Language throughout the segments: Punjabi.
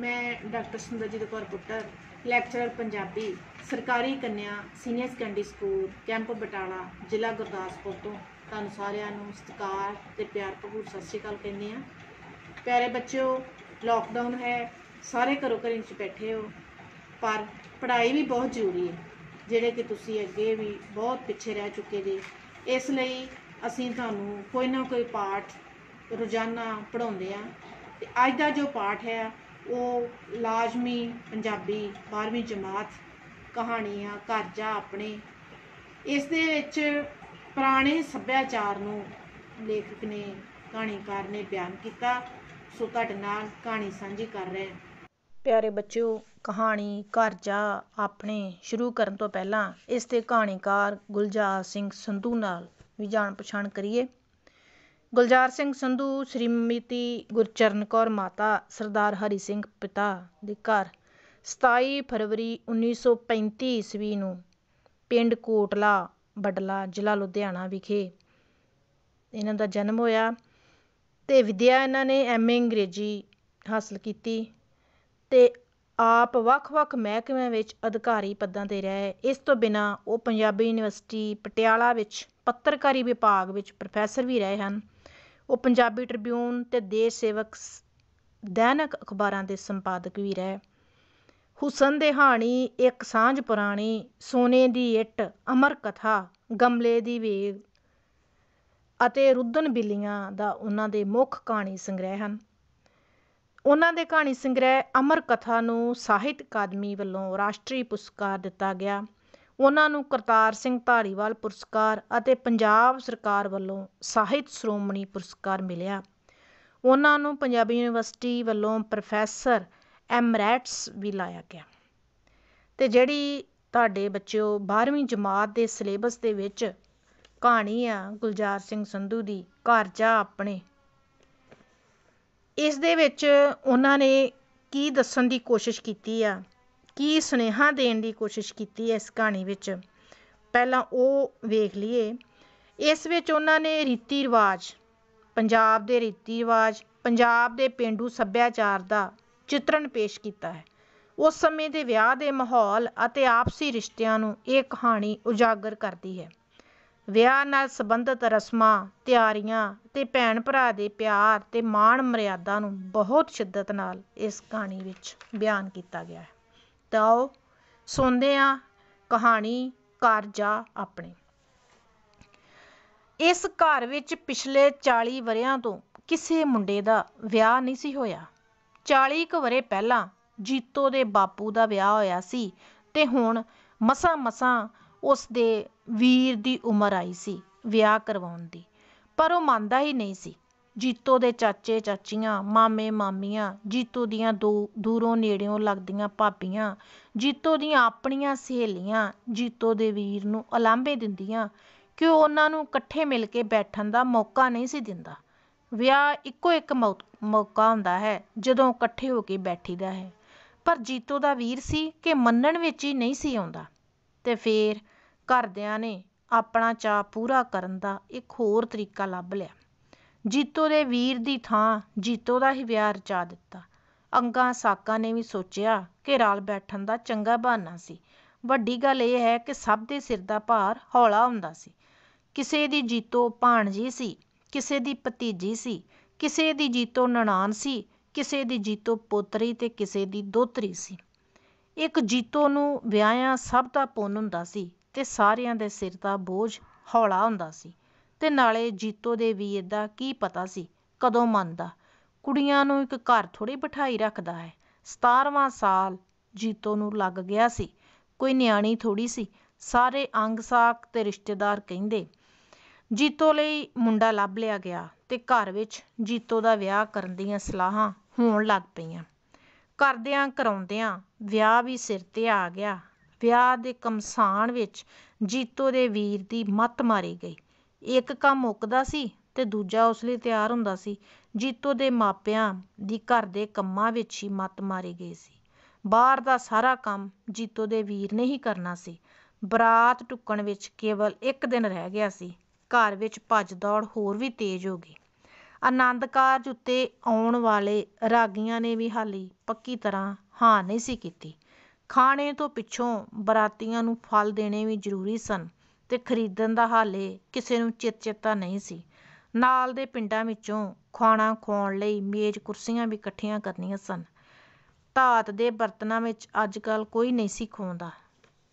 ਮੈਂ ਡਾਕਟਰ ਸੁੰਦਰਜੀਤ ਕੌਰ ਪੁੱਤਰ ਲੈਕਚਰਰ ਪੰਜਾਬੀ ਸਰਕਾਰੀ ਕੰਨਿਆ senior secondary school camp Batala ਜ਼ਿਲ੍ਹਾ ਗੁਰਦਾਸਪੁਰ ਤੋਂ ਤੁਹਾਨੂੰ ਸਾਰਿਆਂ ਨੂੰ ਸਤਿਕਾਰ ਤੇ ਪਿਆਰ ਭਰਪੂਰ ਸਤਿ ਸ਼੍ਰੀ ਅਕਾਲ ਕਹਿੰਦੇ ਆ ਪਿਆਰੇ ਬੱਚਿਓ ਲਾਕਡਾਊਨ ਹੈ ਸਾਰੇ ਘਰੋਂ ਘਰ ਵਿੱਚ ਬੈਠੇ ਹੋ ਪਰ ਪੜ੍ਹਾਈ ਵੀ ਬਹੁਤ ਜ਼ਰੂਰੀ ਹੈ ਜਿਹੜੇ ਕਿ ਤੁਸੀਂ ਅੱਗੇ ਵੀ ਬਹੁਤ ਪਿੱਛੇ ਰਹਿ ਚੁੱਕੇ ਜੀ ਇਸ ਲਈ ਅਸੀਂ ਤੁਹਾਨੂੰ ਕੋਈ ਨਾ ਕੋਈ ਪਾਠ ਰੋਜ਼ਾਨਾ ਪੜਾਉਂਦੇ ਆ ਤੇ ਅੱਜ ਦਾ ਜੋ ਪਾਠ ਹੈ ਉਹ ਲਾਜ਼ਮੀ ਪੰਜਾਬੀ 12ਵੀਂ ਜਮਾਤ ਕਹਾਣੀਆਂ ਕਰਜਾ ਆਪਣੇ ਇਸ ਦੇ ਵਿੱਚ ਪੁਰਾਣੇ ਸੱਭਿਆਚਾਰ ਨੂੰ ਲੇਖਕ ਨੇ ਕਹਾਣੀਕਾਰ ਨੇ ਬਿਆਨ ਕੀਤਾ ਸੋ ਤੁਹਾਡੇ ਨਾਲ ਕਹਾਣੀ ਸਾਂਝੀ ਕਰ ਰਹੇ ਪਿਆਰੇ ਬੱਚਿਓ ਕਹਾਣੀ ਕਰਜਾ ਆਪਣੇ ਸ਼ੁਰੂ ਕਰਨ ਤੋਂ ਪਹਿਲਾਂ ਇਸ ਤੇ ਕਹਾਣੀਕਾਰ ਗੁਲਜਾਰ ਸਿੰਘ ਸੰਧੂ ਨਾਲ ਵੀ ਜਾਣ ਪਛਾਣ ਕਰੀਏ ਗੁਲਜ਼ਾਰ ਸਿੰਘ ਸੰਧੂ ਸ਼੍ਰੀਮਤੀ ਗੁਰਚਰਨ ਕੌਰ ਮਾਤਾ ਸਰਦਾਰ ਹਰੀ ਸਿੰਘ ਪਿਤਾ ਦੇ ਘਰ 27 ਫਰਵਰੀ 1935 ਈਸਵੀ ਨੂੰ ਪਿੰਡ ਕੋਟਲਾ ਬਡਲਾ ਜ਼ਿਲ੍ਹਾ ਲੁਧਿਆਣਾ ਵਿਖੇ ਇਹਨਾਂ ਦਾ ਜਨਮ ਹੋਇਆ ਤੇ ਵਿਦਿਆ ਇਹਨਾਂ ਨੇ ਐਮਏ ਅੰਗਰੇਜ਼ੀ ਹਾਸਲ ਕੀਤੀ ਤੇ ਆਪ ਵੱਖ-ਵੱਖ ਮਹਿਕਮਿਆਂ ਵਿੱਚ ਅਧਿਕਾਰੀ ਪਦਾਂ ਤੇ ਰਹੇ ਇਸ ਤੋਂ ਬਿਨਾ ਉਹ ਪੰਜਾਬੀ ਯੂਨੀਵਰਸਿਟੀ ਪਟਿਆਲਾ ਵਿੱਚ ਪੱਤਰਕਾਰੀ ਵਿਭਾਗ ਵਿੱਚ ਪ੍ਰੋਫੈਸਰ ਵੀ ਰਹੇ ਹਨ ਉਹ ਪੰਜਾਬੀ ਟ੍ਰਿਬਿਊਨ ਤੇ ਦੇਸ਼ ਸੇਵਕ ਦੈਨਿਕ ਅਖ਼ਬਾਰਾਂ ਦੇ ਸੰਪਾਦਕ ਵੀ ਰਹੇ ਹੁਸਨ ਦੇ ਹਾਣੀ ਇੱਕ ਸਾਂਝ ਪੁਰਾਣੀ ਸੋਨੇ ਦੀ ਇੱਟ ਅਮਰ ਕਥਾ ਗਮਲੇ ਦੀ ਵੇਲ ਅਤੇ ਰੁੱਦਨ ਬਿੱਲੀਆਂ ਦਾ ਉਹਨਾਂ ਦੇ ਮੁੱਖ ਕਹਾਣੀ ਸੰਗ੍ਰਹਿ ਹਨ ਉਹਨਾਂ ਦੇ ਕਹਾਣੀ ਸੰਗ੍ਰਹਿ ਅਮਰ ਕਥਾ ਨੂੰ ਸਾਹਿਤ ਅਕਾਦਮੀ ਵੱਲੋਂ ਰਾਸ਼ਟਰੀ ਪੁਰਸਕਾਰ ਦਿੱਤਾ ਗਿਆ ਉਹਨਾਂ ਨੂੰ ਕਰਤਾਰ ਸਿੰਘ ਧਾਰੀਵਾਲ ਪੁਰਸਕਾਰ ਅਤੇ ਪੰਜਾਬ ਸਰਕਾਰ ਵੱਲੋਂ ਸਾਹਿਤ ਸ਼੍ਰੋਮਣੀ ਪੁਰਸਕਾਰ ਮਿਲਿਆ ਉਹਨਾਂ ਨੂੰ ਪੰਜਾਬੀ ਯੂਨੀਵਰਸਿਟੀ ਵੱਲੋਂ ਪ੍ਰੋਫੈਸਰ ਐਮਰੈਟਸ ਵੀ ਲਾਇਆ ਗਿਆ ਤੇ ਜਿਹੜੀ ਤੁਹਾਡੇ ਬੱਚਿਓ 12ਵੀਂ ਜਮਾਤ ਦੇ ਸਿਲੇਬਸ ਦੇ ਵਿੱਚ ਕਹਾਣੀ ਆ ਗੁਲਜ਼ਾਰ ਸਿੰਘ ਸੰਧੂ ਦੀ ਘਰ ਜਾ ਆਪਣੇ ਇਸ ਦੇ ਵਿੱਚ ਉਹਨਾਂ ਨੇ ਕੀ ਦੱਸਣ ਦੀ ਕੋਸ਼ਿਸ਼ ਕੀਤੀ ਆ ਕੀ ਸੁਨੇਹਾ ਦੇਣ ਦੀ ਕੋਸ਼ਿਸ਼ ਕੀਤੀ ਹੈ ਇਸ ਕਹਾਣੀ ਵਿੱਚ ਪਹਿਲਾਂ ਉਹ ਵੇਖ ਲਈਏ ਇਸ ਵਿੱਚ ਉਹਨਾਂ ਨੇ ਰੀਤੀ ਰਿਵਾਜ ਪੰਜਾਬ ਦੇ ਰੀਤੀ ਰਿਵਾਜ ਪੰਜਾਬ ਦੇ ਪਿੰਡੂ ਸੱਭਿਆਚਾਰ ਦਾ ਚਿੱਤਰਣ ਪੇਸ਼ ਕੀਤਾ ਹੈ ਉਸ ਸਮੇਂ ਦੇ ਵਿਆਹ ਦੇ ਮਾਹੌਲ ਅਤੇ ਆਪਸੀ ਰਿਸ਼ਤਿਆਂ ਨੂੰ ਇਹ ਕਹਾਣੀ ਉਜਾਗਰ ਕਰਦੀ ਹੈ ਵਿਆਹ ਨਾਲ ਸੰਬੰਧਿਤ ਰਸਮਾਂ ਤਿਆਰੀਆਂ ਤੇ ਭੈਣ ਭਰਾ ਦੇ ਪਿਆਰ ਤੇ ਮਾਣ ਮਰਿਆਦਾ ਨੂੰ ਬਹੁਤ ਸ਼ਿੱਦਤ ਨਾਲ ਇਸ ਕਹਾਣੀ ਵਿੱਚ ਬਿਆਨ ਕੀਤਾ ਗਿਆ ਹੈ ਤਾਂ ਆਓ ਸੁਣਦੇ ਆ ਕਹਾਣੀ ਕਰ ਜਾ ਆਪਣੇ ਇਸ ਘਰ ਵਿੱਚ ਪਿਛਲੇ 40 ਵਰਿਆਂ ਤੋਂ ਕਿਸੇ ਮੁੰਡੇ ਦਾ ਵਿਆਹ ਨਹੀਂ ਸੀ ਹੋਇਆ 40 ਕੁ ਵਰੇ ਪਹਿਲਾਂ ਜੀਤੋ ਦੇ ਬਾਪੂ ਦਾ ਵਿਆਹ ਹੋਇਆ ਸੀ ਤੇ ਹੁਣ ਮਸਾ ਮਸਾ ਉਸ ਦੇ ਵੀਰ ਦੀ ਉਮਰ ਆਈ ਸੀ ਵਿਆਹ ਕਰਵਾਉਣ ਦੀ ਪਰ ਉਹ ਮੰਨਦਾ ਹੀ ਨਹੀਂ ਸੀ ਜੀਤੋ ਦੇ ਚਾਚੇ ਚਾਚੀਆਂ ਮਾਮੇ ਮਾਮੀਆਂ ਜੀਤੋ ਦੀਆਂ ਦੋ ਦੂਰੋਂ ਨੇੜਿਓਂ ਲੱਗਦੀਆਂ ਭਾਬੀਆਂ ਜੀਤੋ ਦੀਆਂ ਆਪਣੀਆਂ ਸਹੇਲੀਆਂ ਜੀਤੋ ਦੇ ਵੀਰ ਨੂੰ ਅਲਾਂਬੇ ਦਿੰਦੀਆਂ ਕਿ ਉਹ ਉਹਨਾਂ ਨੂੰ ਇਕੱਠੇ ਮਿਲ ਕੇ ਬੈਠਣ ਦਾ ਮੌਕਾ ਨਹੀਂ ਸੀ ਦਿੰਦਾ ਵਿਆਹ ਇੱਕੋ ਇੱਕ ਮੌ ਮੌਕਾ ਹੁੰਦਾ ਹੈ ਜਦੋਂ ਇਕੱਠੇ ਹੋ ਕੇ ਬੈਠੀਦਾ ਹੈ ਪਰ ਜੀਤੋ ਦਾ ਵੀਰ ਸੀ ਕਿ ਮੰਨਣ ਵਿੱਚ ਹੀ ਨਹੀਂ ਸੀ ਆਉਂਦਾ ਤੇ ਫੇਰ ਘਰਦਿਆਂ ਨੇ ਆਪਣਾ ਚਾਅ ਪੂਰਾ ਕਰਨ ਦਾ ਇੱਕ ਹੋਰ ਤਰੀਕਾ ਲੱਭ ਲਿਆ ਜੀਤੋ ਦੇ ਵੀਰ ਦੀ ਥਾਂ ਜੀਤੋ ਦਾ ਹੀ ਵਿਆਹ ਰਚਾ ਦਿੱਤਾ। ਅੰਗਾ ਸਾਕਾ ਨੇ ਵੀ ਸੋਚਿਆ ਕਿ ਰਲ ਬੈਠਣ ਦਾ ਚੰਗਾ ਬਹਾਨਾ ਸੀ। ਵੱਡੀ ਗੱਲ ਇਹ ਹੈ ਕਿ ਸਭ ਦੇ ਸਿਰ ਦਾ ਭਾਰ ਹੌਲਾ ਹੁੰਦਾ ਸੀ। ਕਿਸੇ ਦੀ ਜੀਤੋ ਭਾਣਜੀ ਸੀ, ਕਿਸੇ ਦੀ ਭਤੀਜੀ ਸੀ, ਕਿਸੇ ਦੀ ਜੀਤੋ ਨਣਾਨ ਸੀ, ਕਿਸੇ ਦੀ ਜੀਤੋ ਪੋਤਰੀ ਤੇ ਕਿਸੇ ਦੀ ਦੋਤਰੀ ਸੀ। ਇੱਕ ਜੀਤੋ ਨੂੰ ਵਿਆਹਿਆਂ ਸਭ ਦਾ ਪੁੰਨ ਹੁੰਦਾ ਸੀ ਤੇ ਸਾਰਿਆਂ ਦੇ ਸਿਰ ਦਾ ਬੋਝ ਹੌਲਾ ਹੁੰਦਾ ਸੀ। ਤੇ ਨਾਲੇ ਜੀਤੋ ਦੇ ਵੀਰ ਦਾ ਕੀ ਪਤਾ ਸੀ ਕਦੋਂ ਮੰਨਦਾ ਕੁੜੀਆਂ ਨੂੰ ਇੱਕ ਘਰ ਥੋੜੀ ਬਿਠਾਈ ਰੱਖਦਾ ਹੈ 17ਵਾਂ ਸਾਲ ਜੀਤੋ ਨੂੰ ਲੱਗ ਗਿਆ ਸੀ ਕੋਈ ਨਿਆਣੀ ਥੋੜੀ ਸੀ ਸਾਰੇ ਅੰਗ ਸਾਕ ਤੇ ਰਿਸ਼ਤੇਦਾਰ ਕਹਿੰਦੇ ਜੀਤੋ ਲਈ ਮੁੰਡਾ ਲੱਭ ਲਿਆ ਗਿਆ ਤੇ ਘਰ ਵਿੱਚ ਜੀਤੋ ਦਾ ਵਿਆਹ ਕਰਨ ਦੀਆਂ ਸਲਾਹਾਂ ਹੋਣ ਲੱਗ ਪਈਆਂ ਕਰਦਿਆਂ ਕਰਾਉਂਦਿਆਂ ਵਿਆਹ ਵੀ ਸਿਰ ਤੇ ਆ ਗਿਆ ਵਿਆਹ ਦੇ ਕਮਸਾਨ ਵਿੱਚ ਜੀਤੋ ਦੇ ਵੀਰ ਦੀ ਮੱਤ ਮਾਰੀ ਗਈ ਇੱਕ ਕੰਮ ਮੁੱਕਦਾ ਸੀ ਤੇ ਦੂਜਾ ਉਸ ਲਈ ਤਿਆਰ ਹੁੰਦਾ ਸੀ। ਜੀਤੋ ਦੇ ਮਾਪਿਆਂ ਦੀ ਘਰ ਦੇ ਕੰਮਾਂ ਵਿੱਚ ਹੀ ਮੱਤ ਮਾਰੇ ਗਏ ਸੀ। ਬਾਹਰ ਦਾ ਸਾਰਾ ਕੰਮ ਜੀਤੋ ਦੇ ਵੀਰ ਨੇ ਹੀ ਕਰਨਾ ਸੀ। ਬਰਾਤ ਢੁੱਕਣ ਵਿੱਚ ਕੇਵਲ ਇੱਕ ਦਿਨ ਰਹਿ ਗਿਆ ਸੀ। ਘਰ ਵਿੱਚ ਭੱਜ-ਦੌੜ ਹੋਰ ਵੀ ਤੇਜ਼ ਹੋ ਗਈ। ਆਨੰਦ ਕਾਰਜ ਉੱਤੇ ਆਉਣ ਵਾਲੇ ਰਾਗੀਆਂ ਨੇ ਵੀ ਹਾਲੀ ਪੱਕੀ ਤਰ੍ਹਾਂ ਹਾਂ ਨਹੀਂ ਸੀ ਕੀਤੀ। ਖਾਣੇ ਤੋਂ ਪਿੱਛੋਂ ਬਰਾਤੀਆਂ ਨੂੰ ਫਲ ਦੇਣੇ ਵੀ ਜ਼ਰੂਰੀ ਸਨ। ਤੇ ਖਰੀਦਣ ਦਾ ਹਾਲੇ ਕਿਸੇ ਨੂੰ ਚਿਤ ਚੇਤਾ ਨਹੀਂ ਸੀ ਨਾਲ ਦੇ ਪਿੰਡਾਂ ਵਿੱਚੋਂ ਖਾਣਾ ਖਾਣ ਲਈ ਮੇਜ਼ ਕੁਰਸੀਆਂ ਵੀ ਇਕੱਠੀਆਂ ਕਰਨੀਆਂ ਸਨ ਧਾਤ ਦੇ ਬਰਤਨਾਂ ਵਿੱਚ ਅੱਜ ਕੋਈ ਨਹੀਂ ਸੀ ਖਾਉਂਦਾ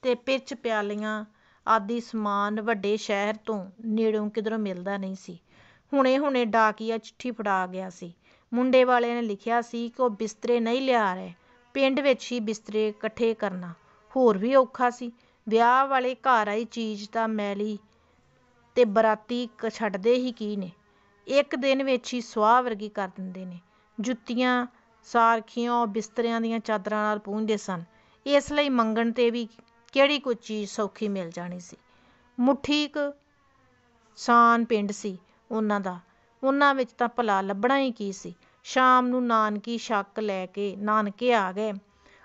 ਤੇ ਪਿੱਚ ਪਿਆਲੀਆਂ ਆਦਿ ਸਮਾਨ ਵੱਡੇ ਸ਼ਹਿਰ ਤੋਂ ਨੇੜੋਂ ਕਿਧਰੋਂ ਮਿਲਦਾ ਨਹੀਂ ਸੀ ਹੁਣੇ ਹੁਣੇ ਡਾਕੀਆ ਚਿੱਠੀ ਫੜਾ ਗਿਆ ਸੀ ਮੁੰਡੇ ਵਾਲੇ ਨੇ ਲਿਖਿਆ ਸੀ ਕਿ ਉਹ ਬਿਸਤਰੇ ਨਹੀਂ ਲਿਆ ਰਹੇ ਪਿੰਡ ਵਿੱਚ ਹੀ ਬਿਸਤਰੇ ਇਕੱਠੇ ਕਰਨਾ ਹੋਰ ਵੀ ਔਖਾ ਸੀ ਵਿਆਹ ਵਾਲੇ ਘਰ ਆਈ ਚੀਜ਼ ਤਾਂ ਮੈਲੀ ਤੇ ਬਰਾਤੀ ਛੱਡਦੇ ਹੀ ਕੀ ਨੇ ਇੱਕ ਦਿਨ ਵਿੱਚ ਹੀ ਸੁਆਹ ਵਰਗੀ ਕਰ ਦਿੰਦੇ ਨੇ ਜੁੱਤੀਆਂ ਸਾਰਖੀਆਂ ਬਿਸਤਰਿਆਂ ਦੀਆਂ ਚਾਦਰਾਂ ਨਾਲ ਪੂੰਝਦੇ ਸਨ ਇਸ ਲਈ ਮੰਗਣ 'ਤੇ ਵੀ ਕਿਹੜੀ ਕੋਈ ਚੀਜ਼ ਸੌਖੀ ਮਿਲ ਜਾਣੀ ਸੀ ਮੁੱਠੀ ਕੁ ਸਾਨ ਪਿੰਡ ਸੀ ਉਹਨਾਂ ਦਾ ਉਹਨਾਂ ਵਿੱਚ ਤਾਂ ਭਲਾ ਲੱਭਣਾ ਹੀ ਕੀ ਸੀ ਸ਼ਾਮ ਨੂੰ ਨਾਨਕੀ ਛੱਕ ਲੈ ਕੇ ਨਾਨਕੇ ਆ ਗਏ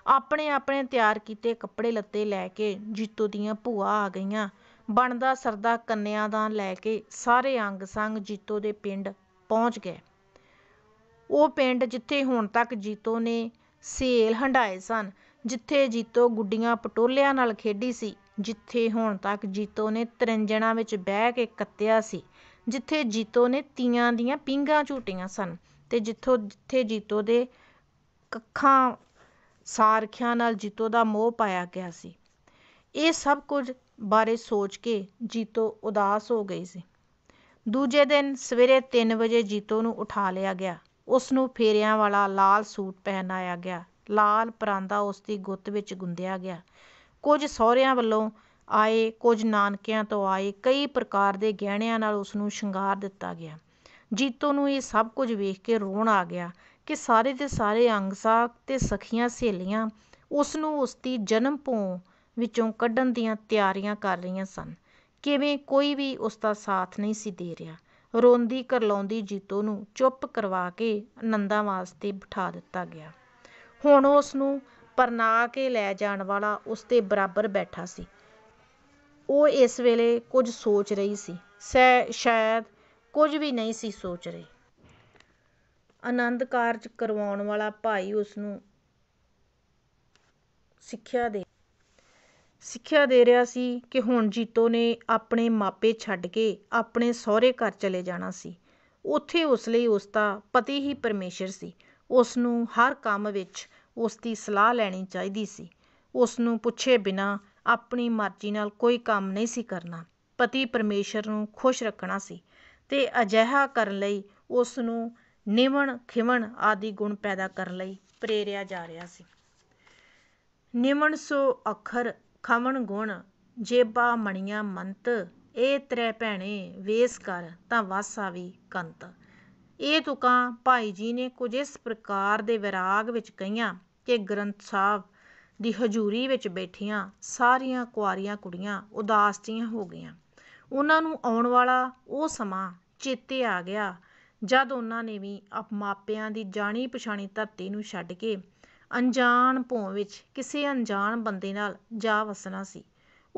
ਆਪਣੇ ਆਪਣੇ ਤਿਆਰ ਕੀਤੇ ਕੱਪੜੇ ਲੱਤੇ ਲੈ ਕੇ ਜੀਤੋ ਦੀਆਂ ਭੂਆ ਆ ਗਈਆਂ ਬਣਦਾ ਸਰਦਾ ਦਾ ਲੈ ਕੇ ਸਾਰੇ ਅੰਗ ਸੰਗ ਜੀਤੋ ਦੇ ਪਿੰਡ ਪਹੁੰਚ ਗਏ ਉਹ ਪਿੰਡ ਜਿੱਥੇ ਹੁਣ ਤੱਕ ਜੀਤੋ ਨੇ ਸੇਲ ਹੰਡਾਏ ਸਨ ਜਿੱਥੇ ਜੀਤੋ ਗੁੱਡੀਆਂ ਪਟੋਲਿਆਂ ਨਾਲ ਖੇਡੀ ਸੀ ਜਿੱਥੇ ਹੁਣ ਤੱਕ ਜੀਤੋ ਨੇ ਤਰੰਜਣਾ ਵਿੱਚ ਬਹਿ ਕੇ ਕੱਤਿਆ ਸੀ ਜਿੱਥੇ ਜੀਤੋ ਨੇ ਤੀਆਂ ਦੀਆਂ ਪਿੰਗਾਂ ਝੂਟੀਆਂ ਸਨ ਤੇ ਜਿੱਥੋਂ ਜਿੱਥੇ ਜੀਤੋ ਦੇ ਕੱਖਾਂ ਸਾਰਖਿਆਂ ਨਾਲ ਜੀਤੋ ਦਾ ਮੋਹ ਪਾਇਆ ਗਿਆ ਸੀ ਇਹ ਸਭ ਕੁਝ ਬਾਰੇ ਸੋਚ ਕੇ ਜੀਤੋ ਉਦਾਸ ਹੋ ਗਈ ਸੀ ਦੂਜੇ ਦਿਨ ਸਵੇਰੇ 3 ਵਜੇ ਜੀਤੋ ਨੂੰ ਉਠਾ ਲਿਆ ਗਿਆ ਉਸ ਨੂੰ ਫੇਰਿਆਂ ਵਾਲਾ ਲਾਲ ਸੂਟ ਪਹਿਨਾਇਆ ਗਿਆ ਲਾਲ ਪਰਾਂਦਾ ਉਸ ਦੀ ਗੁੱਤ ਵਿੱਚ ਗੁੰਦਿਆ ਗਿਆ ਕੁਝ ਸਹੁਰਿਆਂ ਵੱਲੋਂ ਆਏ ਕੁਝ ਨਾਨਕਿਆਂ ਤੋਂ ਆਏ ਕਈ ਪ੍ਰਕਾਰ ਦੇ ਗਹਿਣਿਆਂ ਨਾਲ ਉਸ ਨੂੰ ਸ਼ਿੰਗਾਰ ਦਿੱਤਾ ਗਿਆ ਜੀਤੋ ਨੂੰ ਇਹ ਸਭ ਕੁਝ ਵੇਖ ਕੇ ਰੋਣ ਆ ਗਿਆ ਕਿ ਸਾਰੇ ਦੇ ਸਾਰੇ ਅੰਗ ਸਾਖ ਤੇ ਸਖੀਆਂ ਸਹੇਲੀਆਂ ਉਸ ਨੂੰ ਉਸ ਦੀ ਜਨਮ ਭੋਂ ਵਿੱਚੋਂ ਕੱਢਣ ਦੀਆਂ ਤਿਆਰੀਆਂ ਕਰ ਰਹੀਆਂ ਸਨ ਕਿਵੇਂ ਕੋਈ ਵੀ ਉਸ ਦਾ ਸਾਥ ਨਹੀਂ ਸੀ ਦੇ ਰਿਹਾ ਰੋਂਦੀ ਕਰਲਾਉਂਦੀ ਜੀਤੋ ਨੂੰ ਚੁੱਪ ਕਰਵਾ ਕੇ ਨੰਦਾ ਵਾਸਤੇ ਬਿਠਾ ਦਿੱਤਾ ਗਿਆ ਹੁਣ ਉਸ ਨੂੰ ਪਰਨਾ ਕੇ ਲੈ ਜਾਣ ਵਾਲਾ ਉਸ ਦੇ ਬਰਾਬਰ ਬੈਠਾ ਸੀ ਉਹ ਇਸ ਵੇਲੇ ਕੁਝ ਸੋਚ ਰਹੀ ਸੀ ਸ਼ਾਇਦ ਕੁਝ ਵੀ ਨਹੀਂ ਸੀ ਸੋਚ ਰਹੀ ਆਨੰਦ ਕਾਰਜ ਕਰਵਾਉਣ ਵਾਲਾ ਭਾਈ ਉਸ ਨੂੰ ਸਿੱਖਿਆ ਦੇ ਸਿੱਖਿਆ ਦੇ ਰਿਹਾ ਸੀ ਕਿ ਹੁਣ ਜੀਤੋ ਨੇ ਆਪਣੇ ਮਾਪੇ ਛੱਡ ਕੇ ਆਪਣੇ ਸਹੁਰੇ ਘਰ ਚਲੇ ਜਾਣਾ ਸੀ ਉੱਥੇ ਉਸ ਲਈ ਉਸ ਦਾ ਪਤੀ ਹੀ ਪਰਮੇਸ਼ਰ ਸੀ ਉਸ ਨੂੰ ਹਰ ਕੰਮ ਵਿੱਚ ਉਸ ਦੀ ਸਲਾਹ ਲੈਣੀ ਚਾਹੀਦੀ ਸੀ ਉਸ ਨੂੰ ਪੁੱਛੇ ਬਿਨਾ ਆਪਣੀ ਮਰਜ਼ੀ ਨਾਲ ਕੋਈ ਕੰਮ ਨਹੀਂ ਸੀ ਕਰਨਾ ਪਤੀ ਪਰਮੇਸ਼ਰ ਨੂੰ ਖੁਸ਼ ਰੱਖਣਾ ਸੀ ਤੇ ਅਜਿਹਾ ਕਰਨ ਲਈ ਉਸ ਨੂੰ ਨਿਮਣ ਖਿਮਣ ਆਦਿ ਗੁਣ ਪੈਦਾ ਕਰਨ ਲਈ ਪ੍ਰੇਰਿਆ ਜਾ ਰਿਹਾ ਸੀ ਨਿਮਣ ਸੋ ਅਖਰ ਖਮਣ ਗੁਣ ਜੇਬਾ ਮਣੀਆਂ ਮੰਤ ਇਹ ਤਰੇ ਭੈਣੇ ਵੇਸ ਕਰ ਤਾਂ ਵਸ ਆਵੀ ਕੰਤ ਇਹ ਤੁਕਾਂ ਭਾਈ ਜੀ ਨੇ ਕੁਝ ਇਸ ਪ੍ਰਕਾਰ ਦੇ ਵਿਰਾਗ ਵਿੱਚ ਕਹੀਆਂ ਕਿ ਗ੍ਰੰਥ ਸਾਹਿਬ ਦੀ ਹਜ਼ੂਰੀ ਵਿੱਚ ਬੈਠੀਆਂ ਸਾਰੀਆਂ ਕੁਆਰੀਆਂ ਕੁੜੀਆਂ ਉਦਾਸ ਜੀਆਂ ਹੋ ਗਈਆਂ ਉਹਨਾਂ ਨੂੰ ਆਉਣ ਵਾਲਾ ਉਹ ਸਮਾਂ ਚੇਤੇ ਆ ਗਿਆ ਜਦ ਉਹਨਾਂ ਨੇ ਵੀ ਆਪ ਮਾਪਿਆਂ ਦੀ ਜਾਣੀ ਪਛਾਣੀ ਧਰਤੀ ਨੂੰ ਛੱਡ ਕੇ ਅਣਜਾਣ ਭੋਂ ਵਿੱਚ ਕਿਸੇ ਅਣਜਾਣ ਬੰਦੇ ਨਾਲ ਜਾ ਵਸਣਾ ਸੀ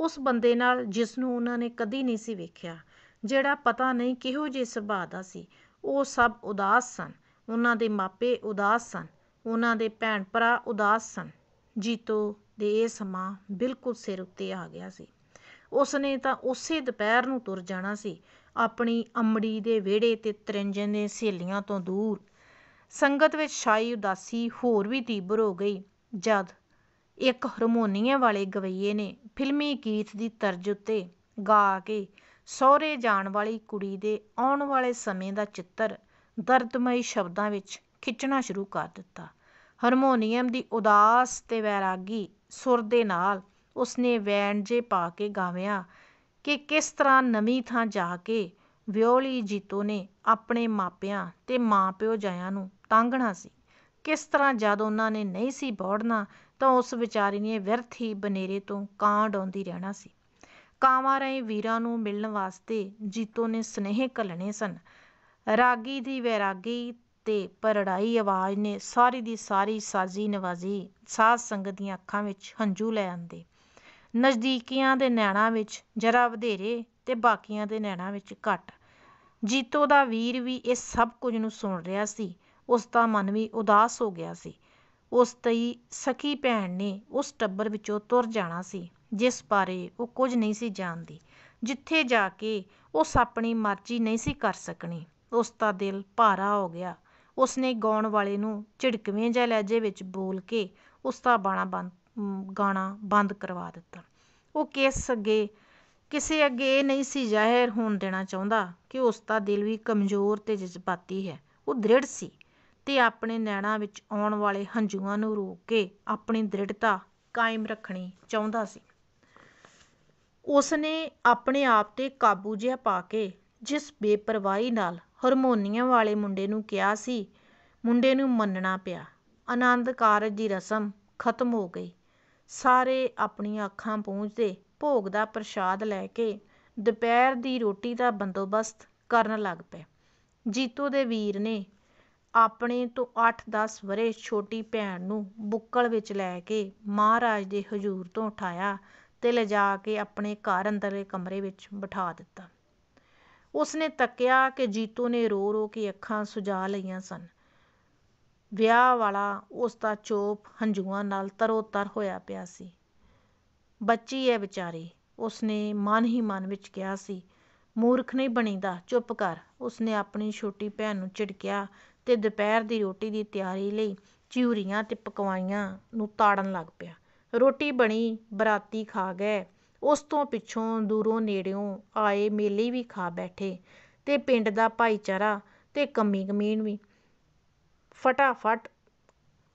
ਉਸ ਬੰਦੇ ਨਾਲ ਜਿਸ ਨੂੰ ਉਹਨਾਂ ਨੇ ਕਦੀ ਨਹੀਂ ਸੀ ਵੇਖਿਆ ਜਿਹੜਾ ਪਤਾ ਨਹੀਂ ਕਿਹੋ ਜਿਹੇ ਸੁਭਾਅ ਦਾ ਸੀ ਉਹ ਸਭ ਉਦਾਸ ਸਨ ਉਹਨਾਂ ਦੇ ਮਾਪੇ ਉਦਾਸ ਸਨ ਉਹਨਾਂ ਦੇ ਭੈਣ ਭਰਾ ਉਦਾਸ ਸਨ ਜੀਤੋ ਦੇ ਇਹ ਸਮਾਂ ਬਿਲਕੁਲ ਸਿਰ ਉੱਤੇ ਆ ਗਿਆ ਸੀ ਉਸ ਨੇ ਤਾਂ ਉਸੇ ਦੁਪਹਿਰ ਨੂੰ ਤੁਰ ਜਾਣਾ ਸੀ ਆਪਣੀ ਅੰਮੜੀ ਦੇ ਵਿਹੜੇ ਤੇ ਤ੍ਰਿੰਜਣ ਦੇ ਸਹੇਲੀਆਂ ਤੋਂ ਦੂਰ ਸੰਗਤ ਵਿੱਚ ਛਾਈ ਉਦਾਸੀ ਹੋਰ ਵੀ ਤੀਬਰ ਹੋ ਗਈ ਜਦ ਇੱਕ ਹਰਮੋਨੀਏ ਵਾਲੇ ਗਵਈਏ ਨੇ ਫਿਲਮੀ ਗੀਤ ਦੀ ਤਰਜ਼ ਉੱਤੇ ਗਾ ਕੇ ਸਹੁਰੇ ਜਾਣ ਵਾਲੀ ਕੁੜੀ ਦੇ ਆਉਣ ਵਾਲੇ ਸਮੇਂ ਦਾ ਚਿੱਤਰ ਦਰਦਮਈ ਸ਼ਬਦਾਂ ਵਿੱਚ ਖਿੱਚਣਾ ਸ਼ੁਰੂ ਕਰ ਦਿੱਤਾ ਹਰਮੋਨੀਅਮ ਦੀ ਉਦਾਸ ਤੇ ਵੈਰਾਗੀ ਸੁਰ ਦੇ ਨਾਲ ਉਸਨੇ ਵੈਣ ਜੇ ਪਾ ਕੇ ਗਾਵਿਆ ਕਿ ਕਿਸ ਤਰ੍ਹਾਂ ਨਵੀਂ ਥਾਂ ਜਾ ਕੇ ਵਿਓਲੀ ਜੀਤੋ ਨੇ ਆਪਣੇ ਮਾਪਿਆਂ ਤੇ ਮਾਂ-ਪਿਓ ਜਾਇਆਂ ਨੂੰ ਤਾਂਗਣਾ ਸੀ। ਕਿਸ ਤਰ੍ਹਾਂ ਜਦ ਉਹਨਾਂ ਨੇ ਨਹੀਂ ਸੀ ਬੋੜਨਾ ਤਾਂ ਉਸ ਵਿਚਾਰੀ ਨੇ ਵਿਰਥ ਹੀ ਬਨੇਰੇ ਤੋਂ ਕਾਂ ਆਉਂਦੀ ਰਹਿਣਾ ਸੀ। ਕਾਵਾਂ ਰਾਹੀਂ ਵੀਰਾਂ ਨੂੰ ਮਿਲਣ ਵਾਸਤੇ ਜੀਤੋ ਨੇ ਸਨੇਹ ਘੱਲਣੇ ਸਨ। ਰਾਗੀ ਦੀ ਵੈਰਾਗੀ ਤੇ ਪਰੜਾਈ ਆਵਾਜ਼ ਨੇ ਸਾਰੀ ਦੀ ਸਾਰੀ ਸਾਜ਼ੀ-ਨਵਾਜ਼ੀ ਸਾਧ ਸੰਗਤ ਦੀਆਂ ਅੱਖਾਂ ਵਿੱਚ ਹੰਝੂ ਲੈ ਆਂਦੇ। ਨਜ਼ਦੀਕੀਆਂ ਦੇ ਨੈਣਾਂ ਵਿੱਚ ਜ਼ਰਾ ਵਧੇਰੇ ਅਤੇ ਬਾਕੀਆਂ ਦੇ ਨੈਣਾਂ ਵਿੱਚ ਘੱਟ ਜੀਤੋ ਦਾ ਵੀਰ ਵੀ ਇਹ ਸਭ ਕੁਝ ਨੂੰ ਸੁਣ ਰਿਹਾ ਸੀ ਉਸ ਦਾ ਮਨ ਵੀ ਉਦਾਸ ਹੋ ਗਿਆ ਸੀ ਉਸ ਦੀ ਸਕੀ ਭੈਣ ਨੇ ਉਸ ਟੱਬਰ ਵਿੱਚੋਂ ਤੁਰ ਜਾਣਾ ਸੀ ਜਿਸ ਬਾਰੇ ਉਹ ਕੁਝ ਨਹੀਂ ਸੀ ਜਾਣਦੀ ਜਿੱਥੇ ਜਾ ਕੇ ਉਸ ਆਪਣੀ ਮਰਜ਼ੀ ਨਹੀਂ ਸੀ ਕਰ ਸਕਣੀ ਉਸ ਦਾ ਦਿਲ ਭਾਰਾ ਹੋ ਗਿਆ ਉਸ ਨੇ ਗਾਉਣ ਵਾਲੇ ਨੂੰ ਝਿੜਕਵੇਂ ਜਿਹੇ ਲਹਿਜੇ ਵਿੱਚ ਬੋਲ ਕੇ ਉਸ ਦਾ ਬਾਣਾ ਬੰਦ ਗਾਣਾ ਬੰਦ ਕਰਵਾ ਦਿੱਤਾ ਉਹ ਕਿਸ ਅੱਗੇ ਕਿਸੇ ਅੱਗੇ ਇਹ ਨਹੀਂ ਸੀ ਜ਼ਾਹਿਰ ਹੋਣ ਦੇਣਾ ਚਾਹੁੰਦਾ ਕਿ ਉਸ ਦਾ ਦਿਲ ਵੀ ਕਮਜ਼ੋਰ ਤੇ ਜਜ਼ਬਾਤੀ ਹੈ ਉਹ ਦ੍ਰਿੜ ਸੀ ਤੇ ਆਪਣੇ ਨੈਣਾਂ ਵਿੱਚ ਆਉਣ ਵਾਲੇ ਹੰਝੂਆਂ ਨੂੰ ਰੋਕ ਕੇ ਆਪਣੀ ਦ੍ਰਿੜਤਾ ਕਾਇਮ ਰੱਖਣੀ ਚਾਹੁੰਦਾ ਸੀ ਉਸ ਨੇ ਆਪਣੇ ਆਪ 'ਤੇ ਕਾਬੂ ਜਿਹਾ ਪਾ ਕੇ ਜਿਸ ਬੇਪਰਵਾਹੀ ਨਾਲ ਹਰਮੋਨੀਅਮ ਵਾਲੇ ਮੁੰਡੇ ਨੂੰ ਕਿਹਾ ਸੀ ਮੁੰਡੇ ਨੂੰ ਮੰਨਣਾ ਪਿਆ ਆਨੰਦ ਕਾਰਜ ਦੀ ਰਸਮ ਖਤਮ ਹੋ ਗਈ ਸਾਰੇ ਆਪਣੀਆਂ ਅੱਖਾਂ ਪੂੰਝਦੇ ਭੋਗ ਦਾ ਪ੍ਰਸ਼ਾਦ ਲੈ ਕੇ ਦੁਪਹਿਰ ਦੀ ਰੋਟੀ ਦਾ ਬੰਦੋਬਸਤ ਕਰਨ ਲੱਗ ਪਏ। ਜੀਤੋ ਦੇ ਵੀਰ ਨੇ ਆਪਣੇ ਤੋਂ 8-10 ਵਰੇ ਛੋਟੀ ਭੈਣ ਨੂੰ ਬੁੱਕਲ ਵਿੱਚ ਲੈ ਕੇ ਮਹਾਰਾਜ ਦੇ ਹਜ਼ੂਰ ਤੋਂ ਉਠਾਇਆ ਤੇ ਲਿਜਾ ਕੇ ਆਪਣੇ ਘਰ ਅੰਦਰਲੇ ਕਮਰੇ ਵਿੱਚ ਬਿਠਾ ਦਿੱਤਾ। ਉਸ ਨੇ ਤੱਕਿਆ ਕਿ ਜੀਤੋ ਨੇ ਰੋ-ਰੋ ਕੇ ਅੱਖਾਂ ਸੁਜਾ ਲਈਆਂ ਸਨ। ਵਿਆਹ ਵਾਲਾ ਉਸ ਦਾ ਚੋਪ ਹੰਝੂਆਂ ਨਾਲ ਤਰੋ ਤਰ ਹੋਇਆ ਪਿਆ ਸੀ ਬੱਚੀ ਹੈ ਵਿਚਾਰੀ ਉਸ ਨੇ ਮਨ ਹੀ ਮਨ ਵਿੱਚ ਕਿਹਾ ਸੀ ਮੂਰਖ ਨਹੀਂ ਬਣੀਦਾ ਚੁੱਪ ਕਰ ਉਸ ਨੇ ਆਪਣੀ ਛੋਟੀ ਭੈਣ ਨੂੰ ਝਿੜਕਿਆ ਤੇ ਦੁਪਹਿਰ ਦੀ ਰੋਟੀ ਦੀ ਤਿਆਰੀ ਲਈ ਚਿਊਰੀਆਂ ਤੇ ਪਕਵਾਈਆਂ ਨੂੰ ਤਾੜਨ ਲੱਗ ਪਿਆ ਰੋਟੀ ਬਣੀ ਬਰਾਤੀ ਖਾ ਗਏ ਉਸ ਤੋਂ ਪਿੱਛੋਂ ਦੂਰੋਂ ਨੇੜਿਓਂ ਆਏ ਮੇਲੇ ਵੀ ਖਾ ਬੈਠੇ ਤੇ ਪਿੰਡ ਦਾ ਭਾਈਚਾਰਾ ਤੇ ਕੰਮੀ ਕਮੀਨ ਵੀ ਫਟਾਫਟ